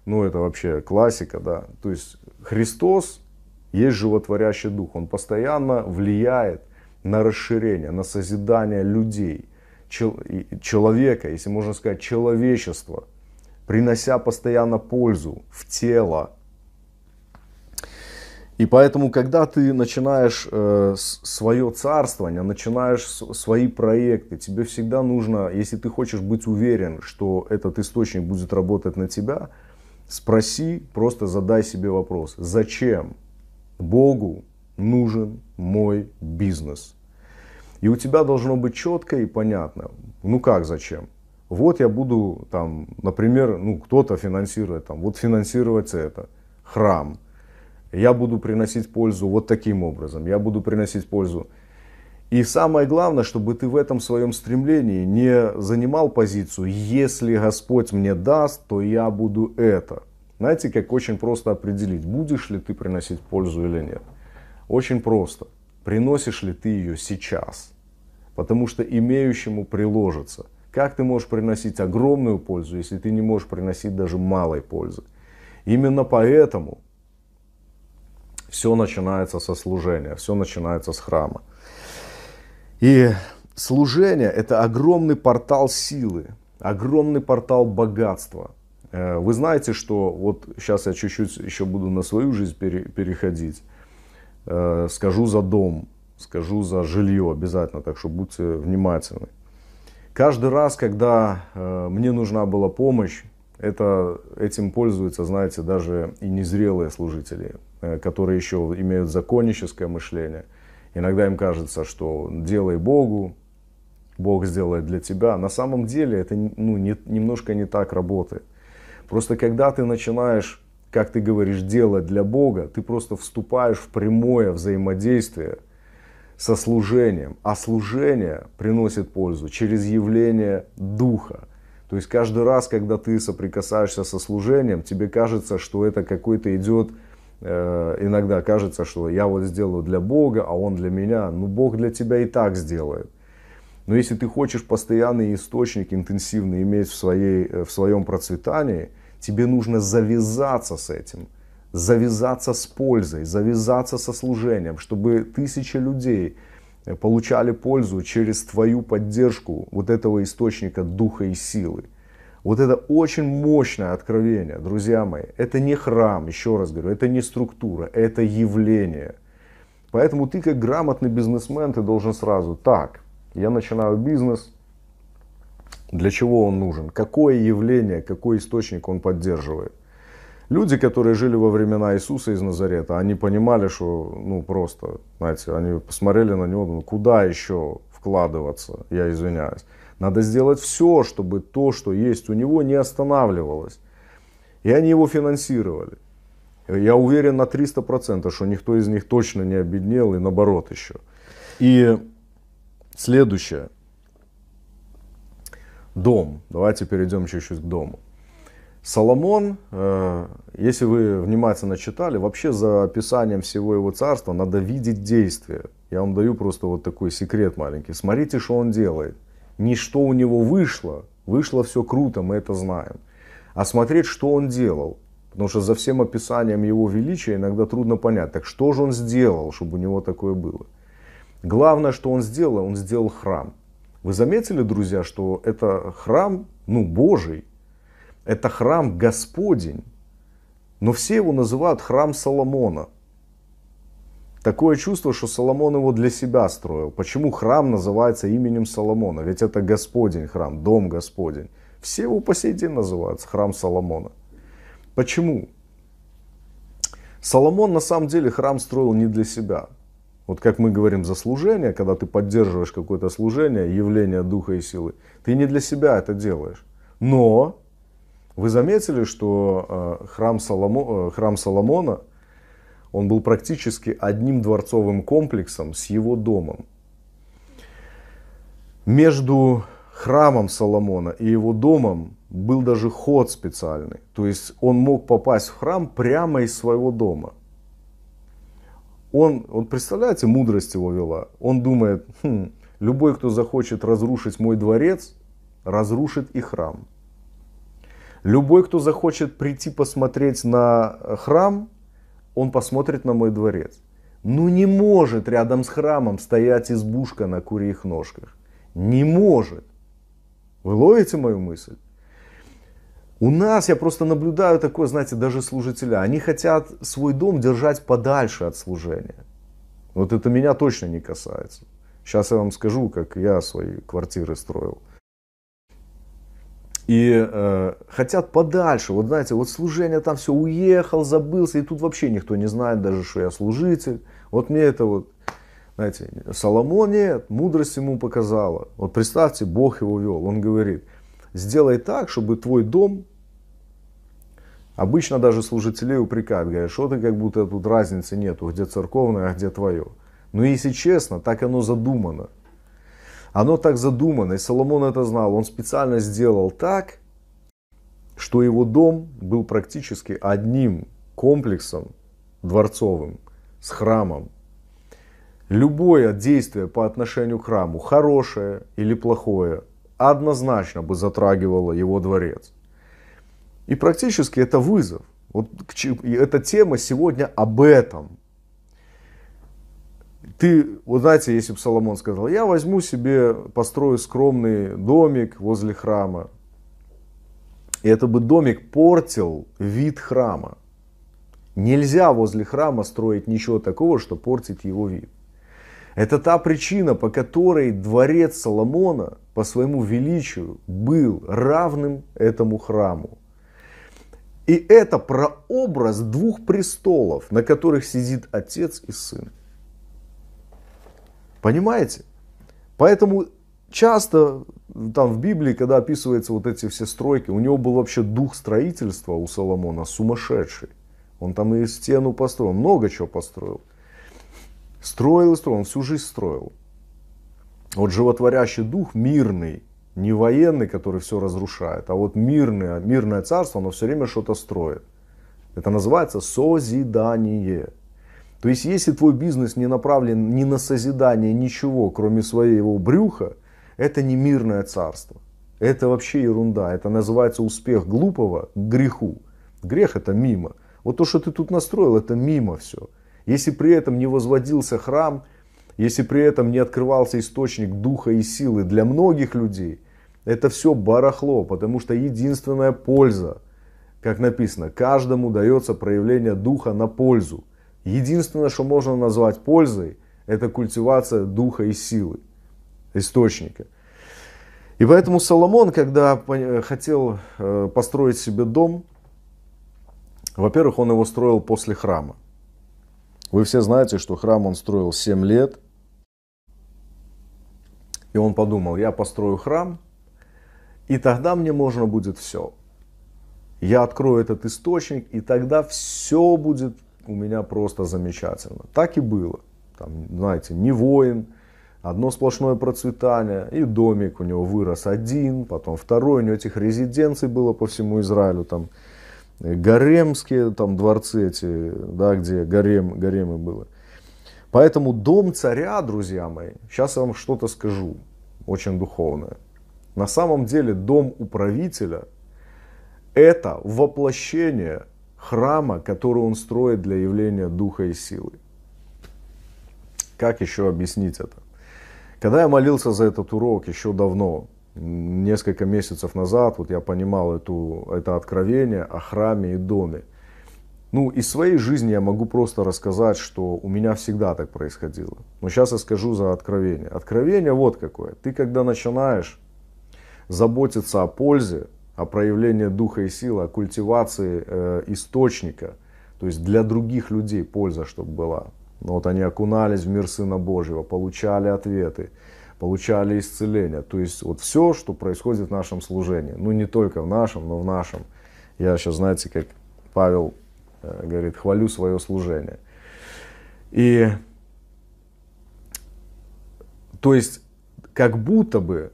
Ну, это вообще классика, да. То есть Христос есть животворящий дух, он постоянно влияет на расширение, на созидание людей, человека, если можно сказать, человечества, принося постоянно пользу в тело. И поэтому, когда ты начинаешь э, свое царствование, начинаешь свои проекты, тебе всегда нужно, если ты хочешь быть уверен, что этот источник будет работать на тебя, спроси, просто задай себе вопрос, зачем Богу нужен мой бизнес. И у тебя должно быть четко и понятно, ну как, зачем. Вот я буду там, например, ну кто-то финансирует там, вот финансировать это, храм. Я буду приносить пользу вот таким образом, я буду приносить пользу. И самое главное, чтобы ты в этом своем стремлении не занимал позицию, если Господь мне даст, то я буду это. Знаете, как очень просто определить, будешь ли ты приносить пользу или нет. Очень просто. Приносишь ли ты ее сейчас? Потому что имеющему приложится. Как ты можешь приносить огромную пользу, если ты не можешь приносить даже малой пользы? Именно поэтому все начинается со служения, все начинается с храма. И служение – это огромный портал силы, огромный портал богатства. Э, вы знаете, что вот сейчас я чуть-чуть еще буду на свою жизнь переходить. Э, скажу за дом, скажу за жилье обязательно, так что будьте внимательны. Каждый раз, когда э, мне нужна была помощь, это, этим пользуются, знаете, даже и незрелые служители, э, которые еще имеют законническое мышление. Иногда им кажется, что делай Богу, Бог сделает для тебя. На самом деле это ну, не, немножко не так работает. Просто когда ты начинаешь как ты говоришь, дело для Бога, ты просто вступаешь в прямое взаимодействие со служением. А служение приносит пользу через явление Духа. То есть каждый раз, когда ты соприкасаешься со служением, тебе кажется, что это какой-то идет, э, иногда кажется, что я вот сделаю для Бога, а Он для меня. Ну, Бог для тебя и так сделает. Но если ты хочешь постоянный источник интенсивный иметь в, своей, э, в своем процветании – Тебе нужно завязаться с этим, завязаться с пользой, завязаться со служением, чтобы тысячи людей э, получали пользу через твою поддержку вот этого источника духа и силы. Вот это очень мощное откровение, друзья мои. Это не храм, еще раз говорю, это не структура, это явление. Поэтому ты как грамотный бизнесмен, ты должен сразу, так, я начинаю бизнес, для чего он нужен, какое явление, какой источник он поддерживает. Люди, которые жили во времена Иисуса из Назарета, они понимали, что, ну, просто, знаете, они посмотрели на него, думали, куда еще вкладываться, я извиняюсь. Надо сделать все, чтобы то, что есть у него, не останавливалось. И они его финансировали. Я уверен на 300%, что никто из них точно не обеднел и наоборот еще. И следующее дом. Давайте перейдем чуть-чуть к дому. Соломон, э, если вы внимательно читали, вообще за описанием всего его царства надо видеть действие. Я вам даю просто вот такой секрет маленький. Смотрите, что он делает. Ничто у него вышло, вышло все круто, мы это знаем. А смотреть, что он делал. Потому что за всем описанием его величия иногда трудно понять. Так что же он сделал, чтобы у него такое было? Главное, что он сделал, он сделал храм. Вы заметили, друзья, что это храм, ну, Божий, это храм Господень, но все его называют храм Соломона. Такое чувство, что Соломон его для себя строил. Почему храм называется именем Соломона? Ведь это Господень храм, дом Господень. Все его по сей день называют храм Соломона. Почему? Соломон на самом деле храм строил не для себя. Вот как мы говорим за служение, когда ты поддерживаешь какое-то служение, явление духа и силы, ты не для себя это делаешь. Но вы заметили, что э, храм, Соломо, э, храм Соломона, он был практически одним дворцовым комплексом с его домом. Между храмом Соломона и его домом был даже ход специальный. То есть он мог попасть в храм прямо из своего дома – он, вот представляете, мудрость его вела. Он думает, хм, любой, кто захочет разрушить мой дворец, разрушит и храм. Любой, кто захочет прийти посмотреть на храм, он посмотрит на мой дворец. Ну не может рядом с храмом стоять избушка на курьих ножках. Не может. Вы ловите мою мысль? У нас, я просто наблюдаю такое, знаете, даже служителя, они хотят свой дом держать подальше от служения. Вот это меня точно не касается. Сейчас я вам скажу, как я свои квартиры строил. И э, хотят подальше, вот знаете, вот служение там все уехал, забылся, и тут вообще никто не знает даже, что я служитель. Вот мне это вот, знаете, Соломон нет, мудрость ему показала. Вот представьте, Бог его вел, он говорит, сделай так, чтобы твой дом Обычно даже служителей упрекают, говорят, что ты как будто тут разницы нету, где церковное, а где твое. Но если честно, так оно задумано. Оно так задумано, и Соломон это знал. Он специально сделал так, что его дом был практически одним комплексом дворцовым, с храмом. Любое действие по отношению к храму, хорошее или плохое, однозначно бы затрагивало его дворец. И практически это вызов. Вот эта тема сегодня об этом. Ты, вот знаете, если бы Соломон сказал, я возьму себе, построю скромный домик возле храма. И это бы домик портил вид храма. Нельзя возле храма строить ничего такого, что портит его вид. Это та причина, по которой дворец Соломона по своему величию был равным этому храму. И это прообраз двух престолов, на которых сидит отец и сын. Понимаете? Поэтому часто там в Библии, когда описываются вот эти все стройки, у него был вообще дух строительства у Соломона сумасшедший. Он там и стену построил, много чего построил. Строил и строил, он всю жизнь строил. Вот животворящий дух мирный, не военный, который все разрушает, а вот мирное, мирное царство, оно все время что-то строит. Это называется созидание. То есть, если твой бизнес не направлен ни на созидание ничего, кроме своего брюха, это не мирное царство. Это вообще ерунда. Это называется успех глупого к греху. Грех это мимо. Вот то, что ты тут настроил, это мимо все. Если при этом не возводился храм, если при этом не открывался источник духа и силы для многих людей, это все барахло, потому что единственная польза, как написано, каждому дается проявление духа на пользу. Единственное, что можно назвать пользой, это культивация духа и силы, источника. И поэтому Соломон, когда э, хотел э, построить себе дом, во-первых, он его строил после храма. Вы все знаете, что храм он строил 7 лет. И он подумал, я построю храм, и тогда мне можно будет все. Я открою этот источник, и тогда все будет у меня просто замечательно. Так и было. Там, знаете, не воин, одно сплошное процветание, и домик у него вырос один, потом второй, у него этих резиденций было по всему Израилю, там э, гаремские там дворцы эти, да, где гарем, гаремы было. Поэтому дом царя, друзья мои, сейчас я вам что-то скажу, очень духовное – на самом деле дом управителя – это воплощение храма, который он строит для явления духа и силы. Как еще объяснить это? Когда я молился за этот урок еще давно, несколько месяцев назад, вот я понимал эту, это откровение о храме и доме. Ну, из своей жизни я могу просто рассказать, что у меня всегда так происходило. Но сейчас я скажу за откровение. Откровение вот какое. Ты когда начинаешь заботиться о пользе, о проявлении духа и силы, о культивации э, источника, то есть для других людей польза, чтобы была. Вот они окунались в мир Сына Божьего, получали ответы, получали исцеление. То есть вот все, что происходит в нашем служении. Ну не только в нашем, но в нашем. Я сейчас, знаете, как Павел э, говорит, хвалю свое служение. И то есть как будто бы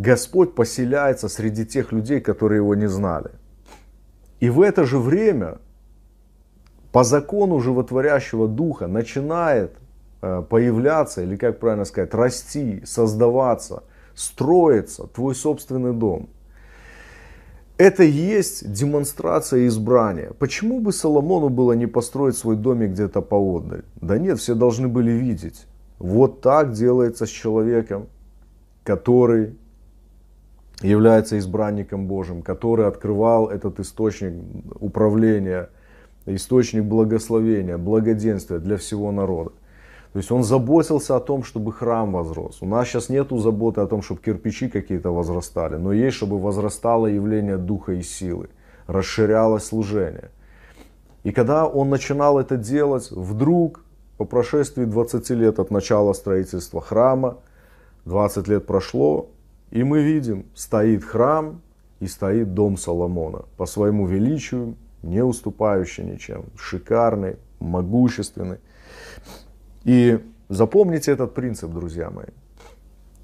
Господь поселяется среди тех людей, которые его не знали. И в это же время по закону животворящего духа начинает э, появляться, или как правильно сказать, расти, создаваться, строиться твой собственный дом. Это и есть демонстрация избрания. Почему бы Соломону было не построить свой домик где-то поодаль? Да нет, все должны были видеть. Вот так делается с человеком, который является избранником Божьим, который открывал этот источник управления, источник благословения, благоденствия для всего народа. То есть он заботился о том, чтобы храм возрос. У нас сейчас нет заботы о том, чтобы кирпичи какие-то возрастали, но есть, чтобы возрастало явление духа и силы, расширялось служение. И когда он начинал это делать, вдруг, по прошествии 20 лет от начала строительства храма, 20 лет прошло, и мы видим, стоит храм и стоит дом Соломона, по своему величию, не уступающий ничем, шикарный, могущественный. И запомните этот принцип, друзья мои.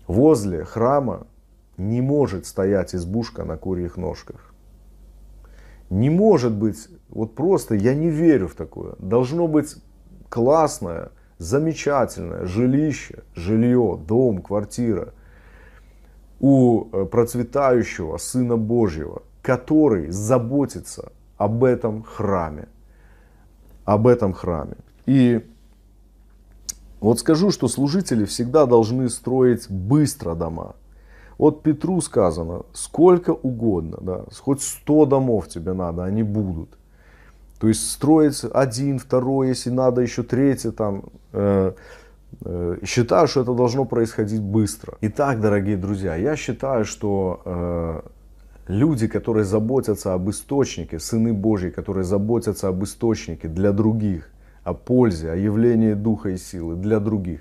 Возле храма не может стоять избушка на курьих ножках. Не может быть, вот просто я не верю в такое. Должно быть классное, замечательное жилище, жилье, дом, квартира, у э, процветающего Сына Божьего, который заботится об этом храме. Об этом храме. И вот скажу, что служители всегда должны строить быстро дома. Вот Петру сказано, сколько угодно, да, хоть 100 домов тебе надо, они будут. То есть строится один, второй, если надо еще третий там. Э, Э, считаю, что это должно происходить быстро. Итак, дорогие друзья, я считаю, что э, люди, которые заботятся об источнике, сыны Божьи, которые заботятся об источнике для других, о пользе, о явлении духа и силы для других,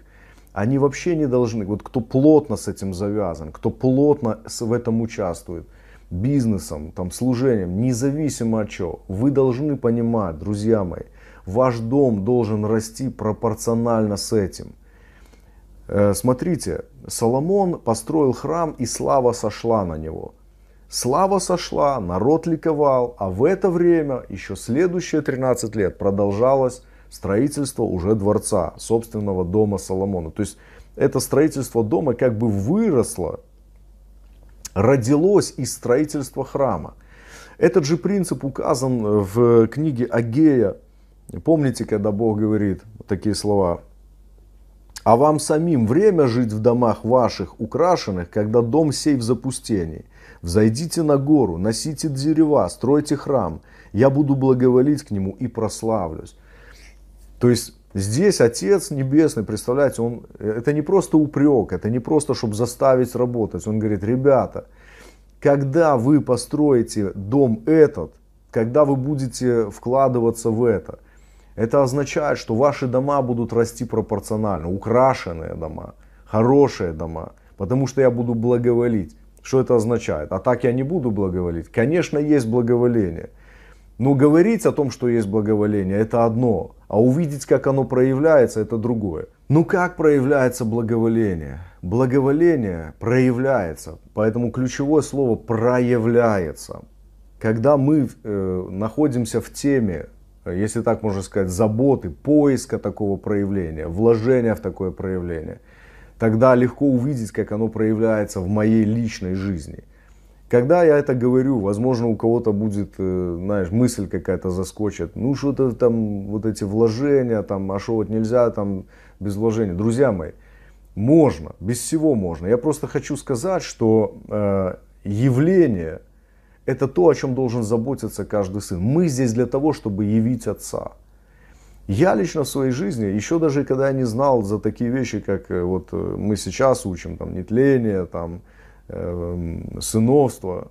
они вообще не должны, вот кто плотно с этим завязан, кто плотно в этом участвует, бизнесом, там, служением, независимо от чего, вы должны понимать, друзья мои, ваш дом должен расти пропорционально с этим – Э, смотрите, Соломон построил храм, и слава сошла на него. Слава сошла, народ ликовал, а в это время, еще следующие 13 лет, продолжалось строительство уже дворца, собственного дома Соломона. То есть это строительство дома как бы выросло, родилось из строительства храма. Этот же принцип указан в книге Агея. Помните, когда Бог говорит такие слова, а вам самим время жить в домах ваших, украшенных, когда дом сей в запустении. Взойдите на гору, носите дерева, стройте храм. Я буду благоволить к нему и прославлюсь. То есть Здесь Отец Небесный, представляете, он, это не просто упрек, это не просто, чтобы заставить работать. Он говорит, ребята, когда вы построите дом этот, когда вы будете вкладываться в это, это означает, что ваши дома будут расти пропорционально. Украшенные дома, хорошие дома. Потому что я буду благоволить. Что это означает? А так я не буду благоволить. Конечно, есть благоволение. Но говорить о том, что есть благоволение, это одно. А увидеть, как оно проявляется, это другое. Ну как проявляется благоволение? Благоволение проявляется. Поэтому ключевое слово проявляется. Когда мы э, находимся в теме Э, если так можно сказать, заботы, поиска такого проявления, вложения в такое проявление, тогда легко увидеть, как оно проявляется в моей личной жизни. Когда я это говорю, возможно, у кого-то будет, э, знаешь, мысль какая-то заскочит. Ну, что-то там, вот эти вложения, там, а что вот нельзя, там, без вложений. Друзья мои, можно, без всего можно. Я просто хочу сказать, что э, явление, это то, о чем должен заботиться каждый сын. Мы здесь для того, чтобы явить отца. Я лично в своей жизни, еще даже когда я не знал за такие вещи, как э, вот э, мы сейчас учим, там, нетление, там, э, сыновство,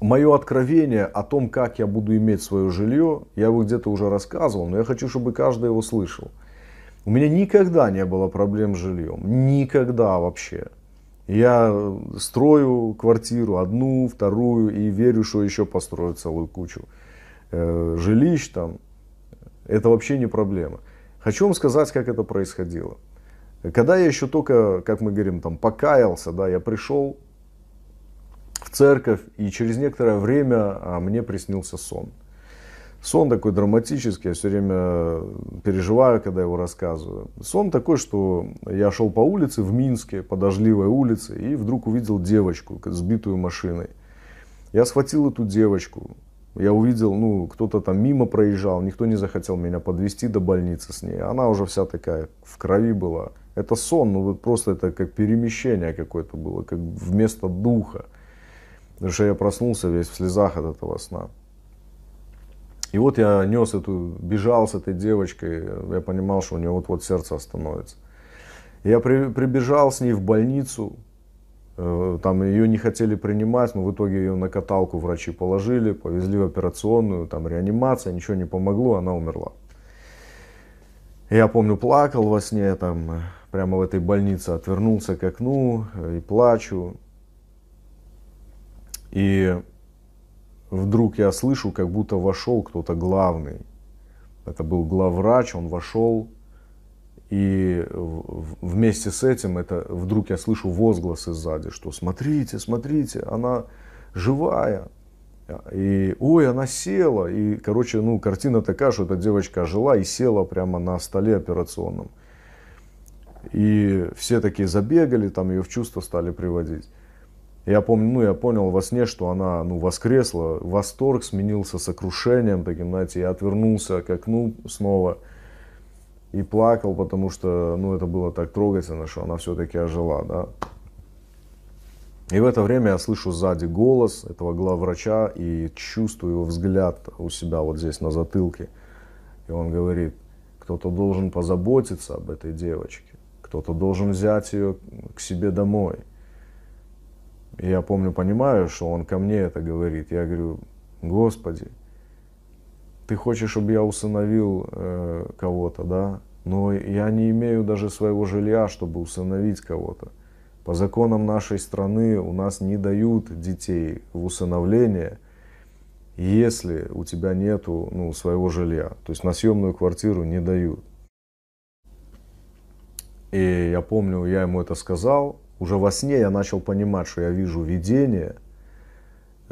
мое откровение о том, как я буду иметь свое жилье, я его где-то уже рассказывал, но я хочу, чтобы каждый его слышал. У меня никогда не было проблем с жильем. Никогда вообще. Я строю квартиру одну, вторую и верю, что еще построю целую кучу э, жилищ там. Это вообще не проблема. Хочу вам сказать, как это происходило. Когда я еще только, как мы говорим, там покаялся, да, я пришел в церковь, и через некоторое время а, мне приснился сон – Сон такой драматический, я все время переживаю, когда его рассказываю. Сон такой, что я шел по улице в Минске, по дождливой улице, и вдруг увидел девочку, сбитую машиной. Я схватил эту девочку. Я увидел, ну, кто-то там мимо проезжал, никто не захотел меня подвести до больницы с ней. Она уже вся такая в крови была. Это сон, ну вот просто это как перемещение какое-то было, как вместо духа. Потому что я проснулся весь в слезах от этого сна. И вот я нес эту, бежал с этой девочкой, я понимал, что у нее вот-вот сердце остановится. Я при, прибежал с ней в больницу, э, там ее не хотели принимать, но в итоге ее на каталку врачи положили, повезли в операционную, там реанимация, ничего не помогло, она умерла. Я помню, плакал во сне, там, э, прямо в этой больнице, отвернулся к окну э, и плачу. И Вдруг я слышу, как будто вошел кто-то главный. Это был главврач, он вошел, и вместе с этим это вдруг я слышу возгласы сзади, что смотрите, смотрите, она живая. И ой, она села. И, короче, ну, картина такая, что эта девочка жила и села прямо на столе операционном. И все такие забегали, там ее в чувство стали приводить. Я помню, ну, я понял во сне, что она, ну, воскресла. Восторг сменился сокрушением таким, знаете, я отвернулся к окну снова и плакал, потому что, ну, это было так трогательно, что она все-таки ожила, да. И в это время я слышу сзади голос этого главврача и чувствую его взгляд у себя вот здесь на затылке. И он говорит, кто-то должен позаботиться об этой девочке, кто-то должен взять ее к себе домой я помню, понимаю, что он ко мне это говорит. Я говорю, Господи, ты хочешь, чтобы я усыновил э, кого-то, да? Но я не имею даже своего жилья, чтобы усыновить кого-то. По законам нашей страны у нас не дают детей в усыновление, если у тебя нету ну, своего жилья. То есть на съемную квартиру не дают. И я помню, я ему это сказал, уже во сне я начал понимать, что я вижу видение,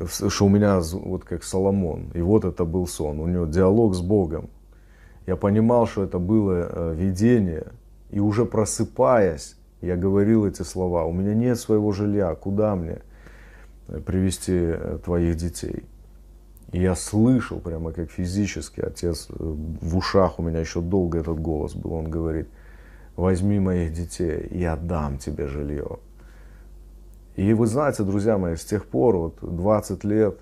что у меня вот как Соломон. И вот это был сон. У него диалог с Богом. Я понимал, что это было э, видение. И уже просыпаясь, я говорил эти слова. У меня нет своего жилья. Куда мне э, привести э, твоих детей? И я слышал прямо как физически, отец в ушах у меня еще долго этот голос был, он говорит, возьми моих детей, и отдам тебе жилье. И вы знаете, друзья мои, с тех пор, вот 20 лет,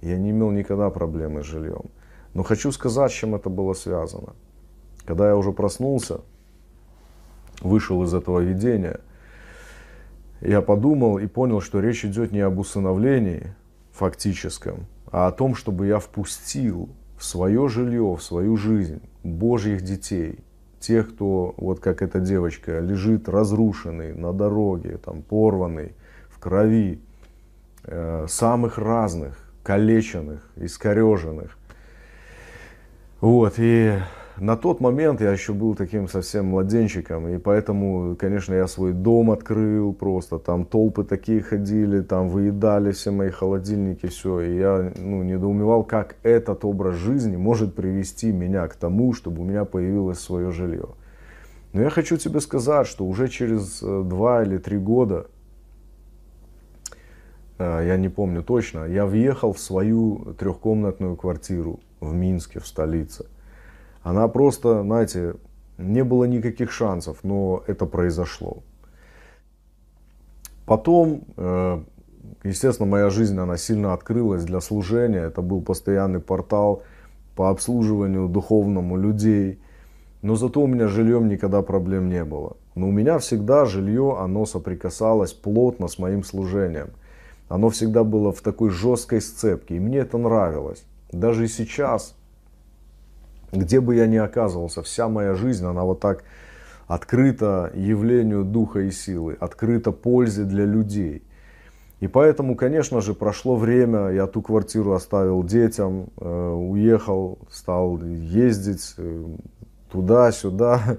я не имел никогда проблемы с жильем. Но хочу сказать, с чем это было связано. Когда я уже проснулся, вышел из этого видения, я подумал и понял, что речь идет не об усыновлении фактическом, а о том, чтобы я впустил в свое жилье, в свою жизнь Божьих детей – тех, кто, вот как эта девочка, лежит разрушенный на дороге, там, порванный, в крови, э, самых разных, калеченных, искореженных. Вот, и на тот момент я еще был таким совсем младенчиком, и поэтому, конечно, я свой дом открыл просто, там толпы такие ходили, там выедали все мои холодильники, все, и я, ну, недоумевал, как этот образ жизни может привести меня к тому, чтобы у меня появилось свое жилье. Но я хочу тебе сказать, что уже через э, два или три года, э, я не помню точно, я въехал в свою трехкомнатную квартиру в Минске, в столице – она просто, знаете, не было никаких шансов, но это произошло. Потом, э, естественно, моя жизнь, она сильно открылась для служения. Это был постоянный портал по обслуживанию духовному людей. Но зато у меня с жильем никогда проблем не было. Но у меня всегда жилье, оно соприкасалось плотно с моим служением. Оно всегда было в такой жесткой сцепке, и мне это нравилось. Даже сейчас, где бы я ни оказывался, вся моя жизнь, она вот так открыта явлению духа и силы, открыта пользе для людей. И поэтому, конечно же, прошло время, я ту квартиру оставил детям, э, уехал, стал ездить э, туда-сюда.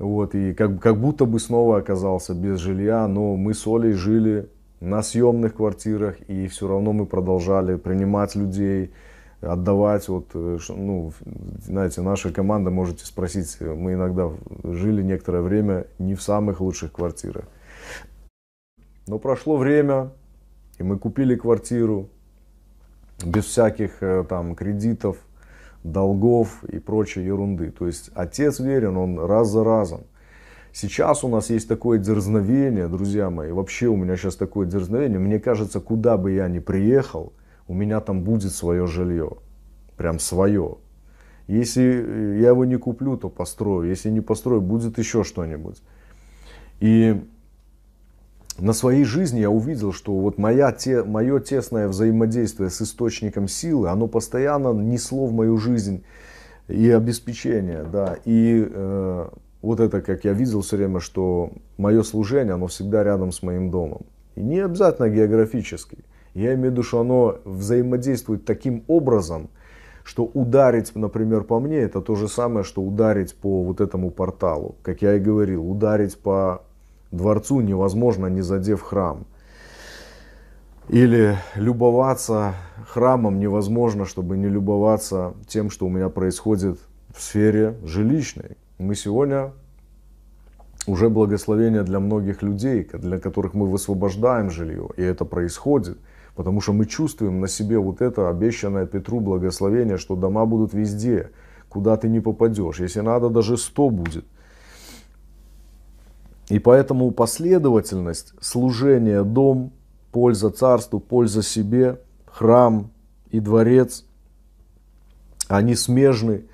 Вот, и как, как будто бы снова оказался без жилья, но мы с Олей жили на съемных квартирах, и все равно мы продолжали принимать людей, отдавать. Вот, э, ну, знаете, наша команда, можете спросить, мы иногда жили некоторое время не в самых лучших квартирах. Но прошло время, и мы купили квартиру без всяких э, там кредитов, долгов и прочей ерунды. То есть отец верен, он раз за разом. Сейчас у нас есть такое дерзновение, друзья мои, вообще у меня сейчас такое дерзновение. Мне кажется, куда бы я ни приехал, у меня там будет свое жилье, прям свое. Если я его не куплю, то построю. Если не построю, будет еще что-нибудь. И на своей жизни я увидел, что вот моя, те, мое тесное взаимодействие с источником силы, оно постоянно несло в мою жизнь и обеспечение, да, и э, вот это, как я видел все время, что мое служение, оно всегда рядом с моим домом. И не обязательно географический. Я имею в виду, что оно взаимодействует таким образом, что ударить, например, по мне, это то же самое, что ударить по вот этому порталу. Как я и говорил, ударить по дворцу невозможно, не задев храм. Или любоваться храмом невозможно, чтобы не любоваться тем, что у меня происходит в сфере жилищной. Мы сегодня уже благословение для многих людей, для которых мы высвобождаем жилье, и это происходит – Потому что мы чувствуем на себе вот это обещанное Петру благословение, что дома будут везде, куда ты не попадешь. Если надо, даже сто будет. И поэтому последовательность служения дом, польза царству, польза себе, храм и дворец, они смежны.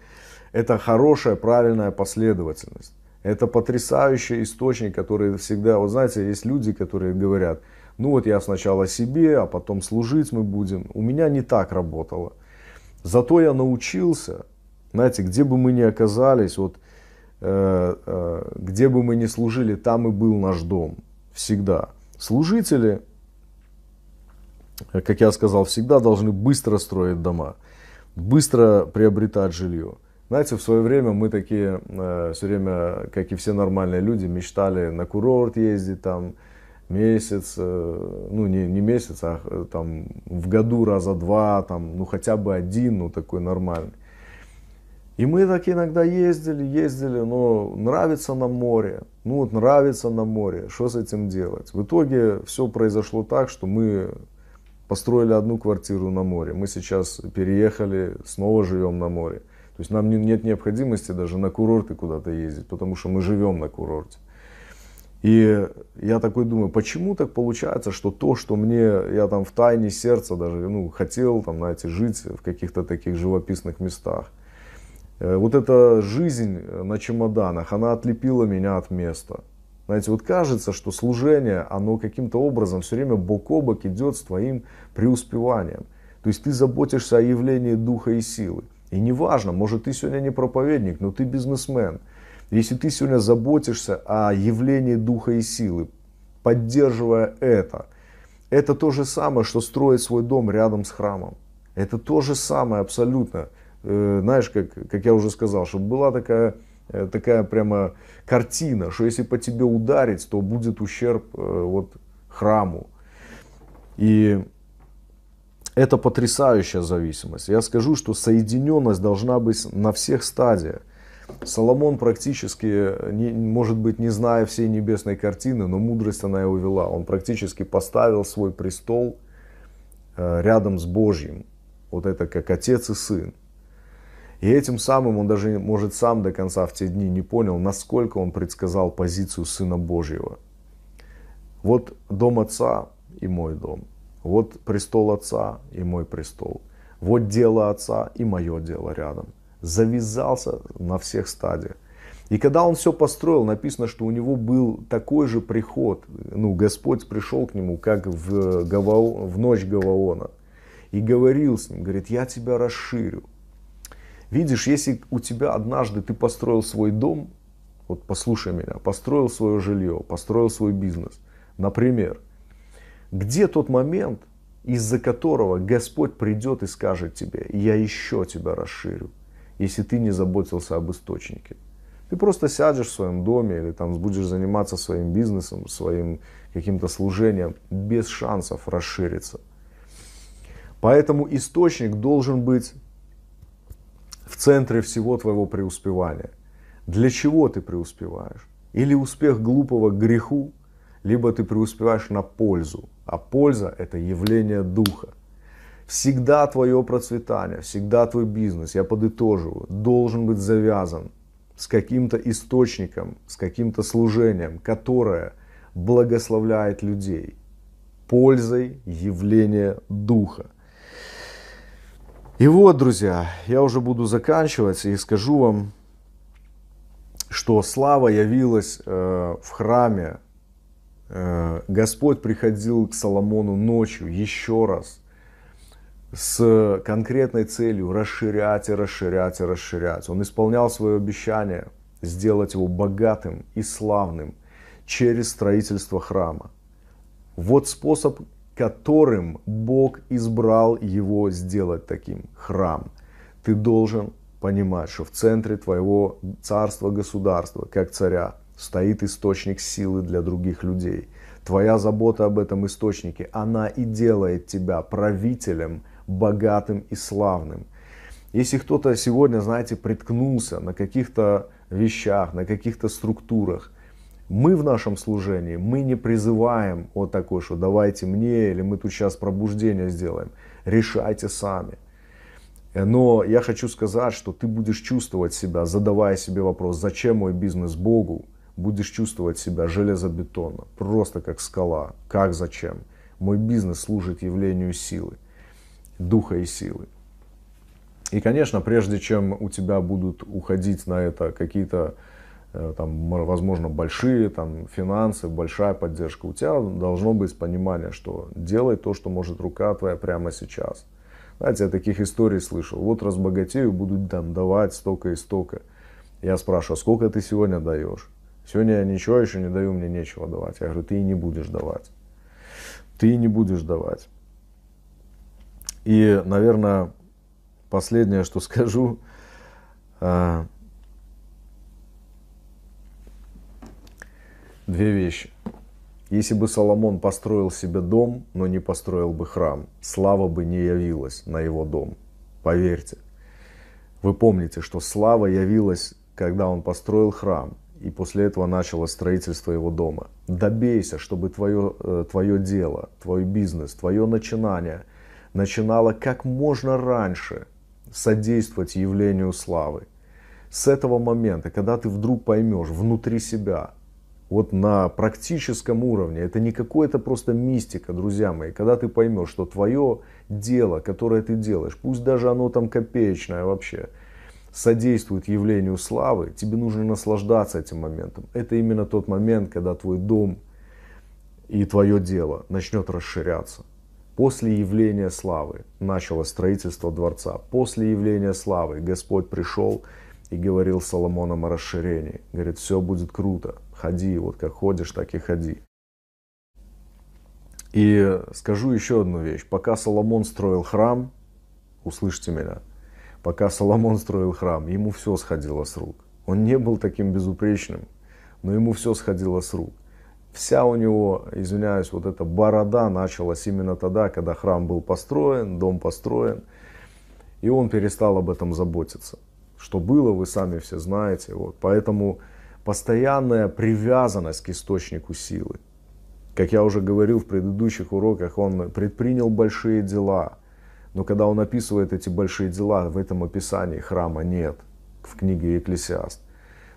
Это хорошая, правильная последовательность. Это потрясающий источник, который всегда, вот знаете, есть люди, которые говорят – ну вот я сначала себе, а потом служить мы будем. У меня не так работало. Зато я научился, знаете, где бы мы ни оказались, вот э, э, где бы мы ни служили, там и был наш дом. Всегда. Служители, э, как я сказал, всегда должны быстро строить дома, быстро приобретать жилье. Знаете, в свое время мы такие, э, все время, как и все нормальные люди, мечтали на курорт ездить там, месяц, э, ну не, не месяц, а э, там в году раза два, там, ну хотя бы один, ну такой нормальный. И мы так иногда ездили, ездили, но нравится на море, ну вот нравится на море, что с этим делать? В итоге все произошло так, что мы построили одну квартиру на море, мы сейчас переехали, снова живем на море. То есть нам нет необходимости даже на курорты куда-то ездить, потому что мы живем на курорте. И я такой думаю, почему так получается, что то, что мне, я там в тайне сердца даже, ну, хотел, там, знаете, жить в каких-то таких живописных местах. Э, вот эта жизнь на чемоданах, она отлепила меня от места. Знаете, вот кажется, что служение, оно каким-то образом все время бок о бок идет с твоим преуспеванием. То есть ты заботишься о явлении духа и силы. И неважно, может ты сегодня не проповедник, но ты бизнесмен – если ты сегодня заботишься о явлении духа и силы, поддерживая это, это то же самое, что строить свой дом рядом с храмом. Это то же самое абсолютно. Э, знаешь, как, как я уже сказал, чтобы была такая, э, такая прямо картина, что если по тебе ударить, то будет ущерб э, вот, храму. И это потрясающая зависимость. Я скажу, что соединенность должна быть на всех стадиях. Соломон практически, не, может быть, не зная всей небесной картины, но мудрость она его вела. Он практически поставил свой престол э, рядом с Божьим. Вот это как отец и сын. И этим самым он даже, может, сам до конца в те дни не понял, насколько он предсказал позицию Сына Божьего. Вот дом Отца и мой дом. Вот престол Отца и мой престол. Вот дело Отца и мое дело рядом завязался на всех стадиях. И когда он все построил, написано, что у него был такой же приход. Ну, Господь пришел к нему, как в, э, Гавао, в ночь Гаваона. И говорил с ним, говорит, я тебя расширю. Видишь, если у тебя однажды ты построил свой дом, вот послушай меня, построил свое жилье, построил свой бизнес, например, где тот момент, из-за которого Господь придет и скажет тебе, я еще тебя расширю если ты не заботился об источнике. Ты просто сядешь в своем доме или там будешь заниматься своим бизнесом, своим каким-то служением без шансов расшириться. Поэтому источник должен быть в центре всего твоего преуспевания. Для чего ты преуспеваешь? Или успех глупого к греху, либо ты преуспеваешь на пользу. А польза – это явление духа. Всегда твое процветание, всегда твой бизнес, я подытоживаю, должен быть завязан с каким-то источником, с каким-то служением, которое благословляет людей пользой явления Духа. И вот, друзья, я уже буду заканчивать и скажу вам, что слава явилась э, в храме. Э, Господь приходил к Соломону ночью еще раз с конкретной целью расширять и расширять и расширять. Он исполнял свое обещание сделать его богатым и славным через строительство храма. Вот способ, которым Бог избрал его сделать таким храм. Ты должен понимать, что в центре твоего царства, государства, как царя, стоит источник силы для других людей. Твоя забота об этом источнике, она и делает тебя правителем – богатым и славным. Если кто-то сегодня, знаете, приткнулся на каких-то вещах, на каких-то структурах, мы в нашем служении, мы не призываем вот такой, что давайте мне, или мы тут сейчас пробуждение сделаем. Решайте сами. Но я хочу сказать, что ты будешь чувствовать себя, задавая себе вопрос, зачем мой бизнес Богу, будешь чувствовать себя железобетонно, просто как скала, как зачем. Мой бизнес служит явлению силы духа и силы. И, конечно, прежде чем у тебя будут уходить на это какие-то, э, там, возможно, большие там, финансы, большая поддержка, у тебя должно быть понимание, что делай то, что может рука твоя прямо сейчас. Знаете, я таких историй слышал. Вот разбогатею, будут там давать столько и столько. Я спрашиваю, «А сколько ты сегодня даешь? Сегодня я ничего еще не даю, мне нечего давать. Я говорю, ты и не будешь давать. Ты и не будешь давать. И, наверное, последнее, что скажу, а, две вещи. Если бы Соломон построил себе дом, но не построил бы храм, слава бы не явилась на его дом. Поверьте. Вы помните, что слава явилась, когда он построил храм, и после этого начало строительство его дома. Добейся, чтобы твое, э, твое дело, твой бизнес, твое начинание – начинала как можно раньше содействовать явлению славы. С этого момента, когда ты вдруг поймешь внутри себя, вот на практическом уровне, это не какое-то просто мистика, друзья мои, когда ты поймешь, что твое дело, которое ты делаешь, пусть даже оно там копеечное вообще, содействует явлению славы, тебе нужно наслаждаться этим моментом. Это именно тот момент, когда твой дом и твое дело начнет расширяться. После явления славы началось строительство дворца. После явления славы Господь пришел и говорил Соломоном о расширении. Говорит, все будет круто, ходи, вот как ходишь, так и ходи. И скажу еще одну вещь. Пока Соломон строил храм, услышьте меня, пока Соломон строил храм, ему все сходило с рук. Он не был таким безупречным, но ему все сходило с рук. Вся у него, извиняюсь, вот эта борода началась именно тогда, когда храм был построен, дом построен. И он перестал об этом заботиться. Что было, вы сами все знаете. Вот. Поэтому постоянная привязанность к источнику силы. Как я уже говорил в предыдущих уроках, он предпринял большие дела. Но когда он описывает эти большие дела, в этом описании храма нет, в книге Екклесиаст.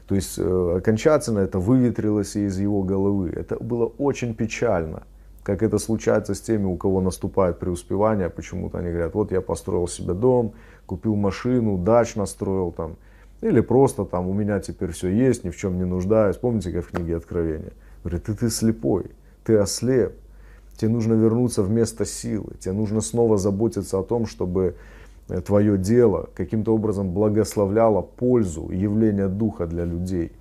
То есть э, окончательно это выветрилось из его головы. Это было очень печально, как это случается с теми, у кого наступает преуспевание. Почему-то они говорят, вот я построил себе дом, купил машину, дач настроил там. Или просто там у меня теперь все есть, ни в чем не нуждаюсь. Помните, как в книге Откровения? Говорит, ты, ты слепой, ты ослеп. Тебе нужно вернуться в место силы. Тебе нужно снова заботиться о том, чтобы Э, твое дело каким-то образом благословляло пользу явление Духа для людей.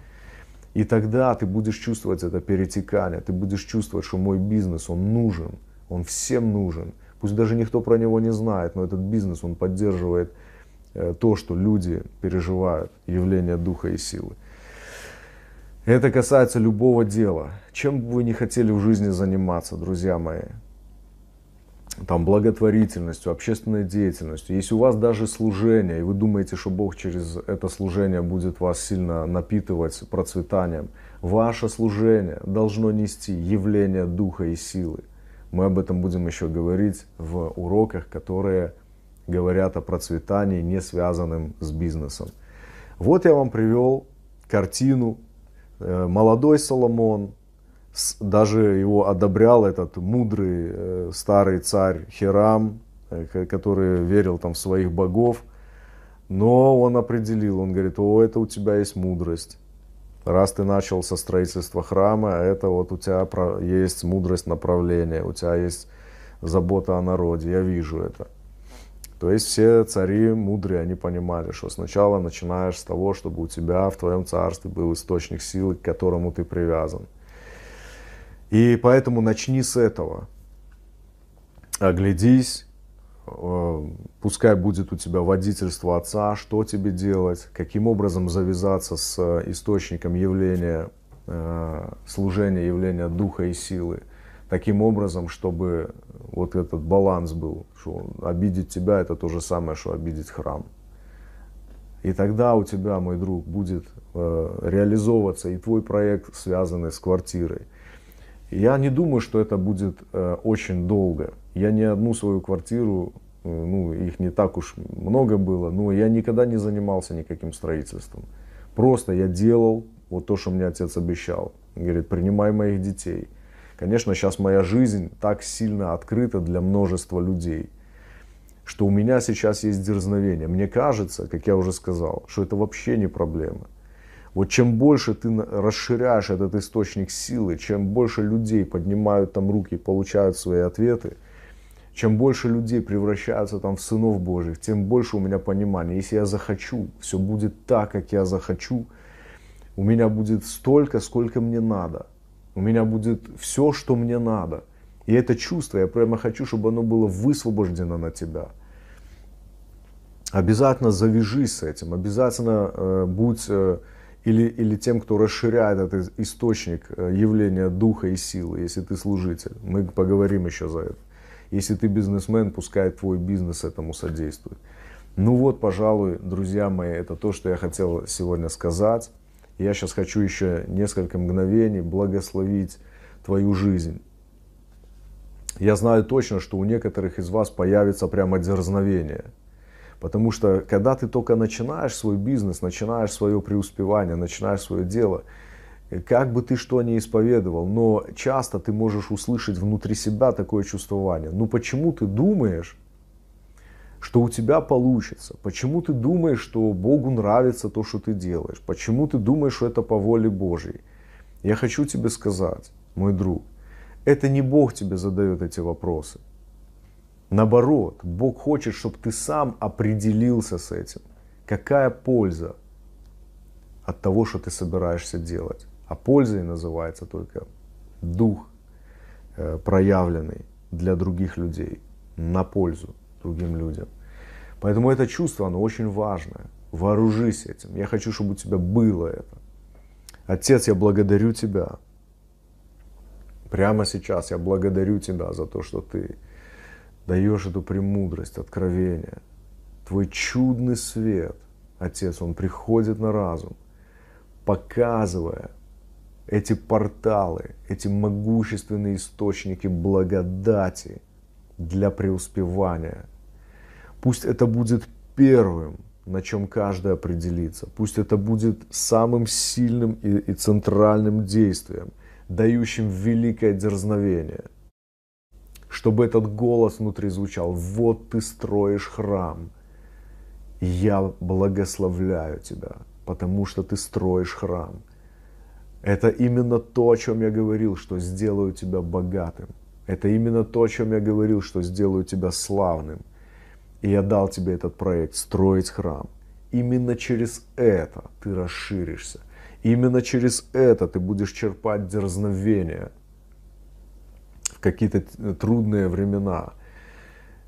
И тогда ты будешь чувствовать это перетекание, ты будешь чувствовать, что мой бизнес, он нужен, он всем нужен. Пусть даже никто про него не знает, но этот бизнес, он поддерживает э, то, что люди переживают, явление духа и силы. Это касается любого дела. Чем бы вы не хотели в жизни заниматься, друзья мои, там, благотворительностью, общественной деятельностью, если у вас даже служение, и вы думаете, что Бог через это служение будет вас сильно напитывать процветанием, ваше служение должно нести явление духа и силы. Мы об этом будем еще говорить в уроках, которые говорят о процветании, не связанным с бизнесом. Вот я вам привел картину. Э, Молодой Соломон, даже его одобрял этот мудрый э, старый царь Херам, э, который верил там в своих богов. Но он определил, он говорит, о, это у тебя есть мудрость. Раз ты начал со строительства храма, это вот у тебя есть мудрость направления, у тебя есть забота о народе, я вижу это. То есть все цари мудрые, они понимали, что сначала начинаешь с того, чтобы у тебя в твоем царстве был источник силы, к которому ты привязан. И поэтому начни с этого. Оглядись, э, пускай будет у тебя водительство отца, что тебе делать, каким образом завязаться с э, источником явления, э, служения явления духа и силы, таким образом, чтобы вот этот баланс был, что обидеть тебя это то же самое, что обидеть храм. И тогда у тебя, мой друг, будет реализовываться и твой проект, связанный с квартирой – я не думаю, что это будет э, очень долго. Я ни одну свою квартиру, э, ну, их не так уж много было, но я никогда не занимался никаким строительством. Просто я делал вот то, что мне отец обещал. Он говорит, принимай моих детей. Конечно, сейчас моя жизнь так сильно открыта для множества людей, что у меня сейчас есть дерзновение. Мне кажется, как я уже сказал, что это вообще не проблема. Вот чем больше ты расширяешь этот источник силы, чем больше людей поднимают там руки, и получают свои ответы, чем больше людей превращаются там в сынов Божьих, тем больше у меня понимания. Если я захочу, все будет так, как я захочу. У меня будет столько, сколько мне надо. У меня будет все, что мне надо. И это чувство, я прямо хочу, чтобы оно было высвобождено на тебя. Обязательно завяжись с этим, обязательно э, будь... Э, или, или тем, кто расширяет этот источник э, явления духа и силы, если ты служитель. Мы поговорим еще за это. Если ты бизнесмен, пускай твой бизнес этому содействует. Ну вот, пожалуй, друзья мои, это то, что я хотел сегодня сказать. Я сейчас хочу еще несколько мгновений благословить твою жизнь. Я знаю точно, что у некоторых из вас появится прямо дерзновение – Потому что когда ты только начинаешь свой бизнес, начинаешь свое преуспевание, начинаешь свое дело, как бы ты что ни исповедовал, но часто ты можешь услышать внутри себя такое чувствование. Ну почему ты думаешь, что у тебя получится? Почему ты думаешь, что Богу нравится то, что ты делаешь? Почему ты думаешь, что это по воле Божьей? Я хочу тебе сказать, мой друг, это не Бог тебе задает эти вопросы. Наоборот, Бог хочет, чтобы ты сам определился с этим. Какая польза от того, что ты собираешься делать? А пользой называется только дух э, проявленный для других людей, на пользу другим людям. Поэтому это чувство, оно очень важное. Вооружись этим. Я хочу, чтобы у тебя было это. Отец, я благодарю тебя. Прямо сейчас я благодарю тебя за то, что ты даешь эту премудрость, откровение, твой чудный свет, Отец, он приходит на разум, показывая эти порталы, эти могущественные источники благодати для преуспевания. Пусть это будет первым, на чем каждый определится. Пусть это будет самым сильным и, и центральным действием, дающим великое дерзновение – чтобы этот голос внутри звучал. Вот ты строишь храм. Я благословляю тебя, потому что ты строишь храм. Это именно то, о чем я говорил, что сделаю тебя богатым. Это именно то, о чем я говорил, что сделаю тебя славным. И я дал тебе этот проект строить храм. Именно через это ты расширишься. Именно через это ты будешь черпать дерзновение – какие-то э, трудные времена.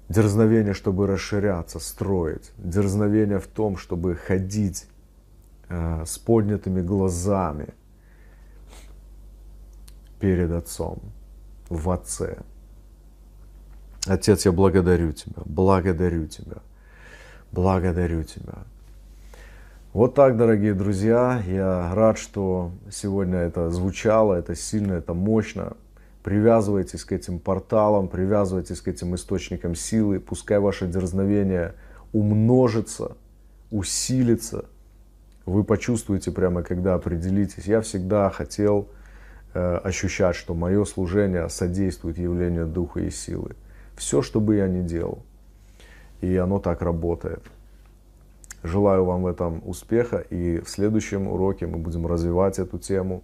Дерзновение, чтобы расширяться, строить. Дерзновение в том, чтобы ходить э, с поднятыми глазами перед Отцом, в Отце. Отец, я благодарю Тебя, благодарю Тебя, благодарю Тебя. Вот так, дорогие друзья, я рад, что сегодня это звучало, это сильно, это мощно привязывайтесь к этим порталам, привязывайтесь к этим источникам силы, пускай ваше дерзновение умножится, усилится. Вы почувствуете прямо, когда определитесь. Я всегда хотел э, ощущать, что мое служение содействует явлению духа и силы. Все, что бы я ни делал. И оно так работает. Желаю вам в этом успеха. И в следующем уроке мы будем развивать эту тему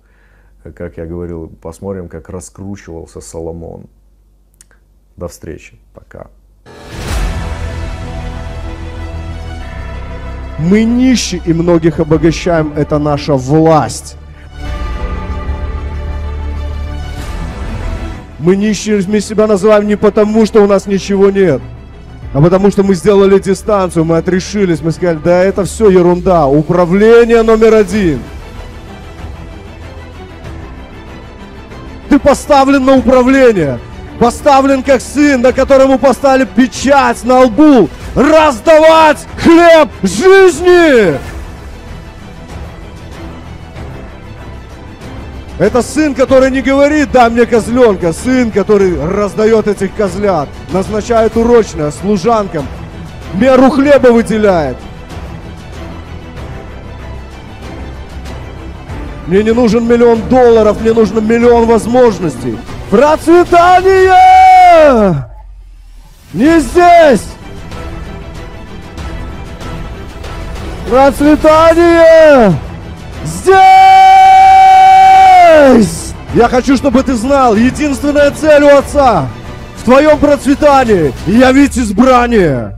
как я говорил, посмотрим, как раскручивался Соломон. До встречи. Пока. Мы нищи и многих обогащаем. Это наша власть. Мы нищими себя называем не потому, что у нас ничего нет, а потому что мы сделали дистанцию, мы отрешились, мы сказали, да это все ерунда, управление номер один – ты поставлен на управление. Поставлен как сын, на которому поставили печать на лбу. Раздавать хлеб жизни! Это сын, который не говорит, да мне козленка, сын, который раздает этих козлят, назначает урочное служанкам, меру хлеба выделяет. Мне не нужен миллион долларов, мне нужен миллион возможностей. Процветание! Не здесь! Процветание! Здесь! Я хочу, чтобы ты знал, единственная цель у Отца в твоем процветании, явить избрание.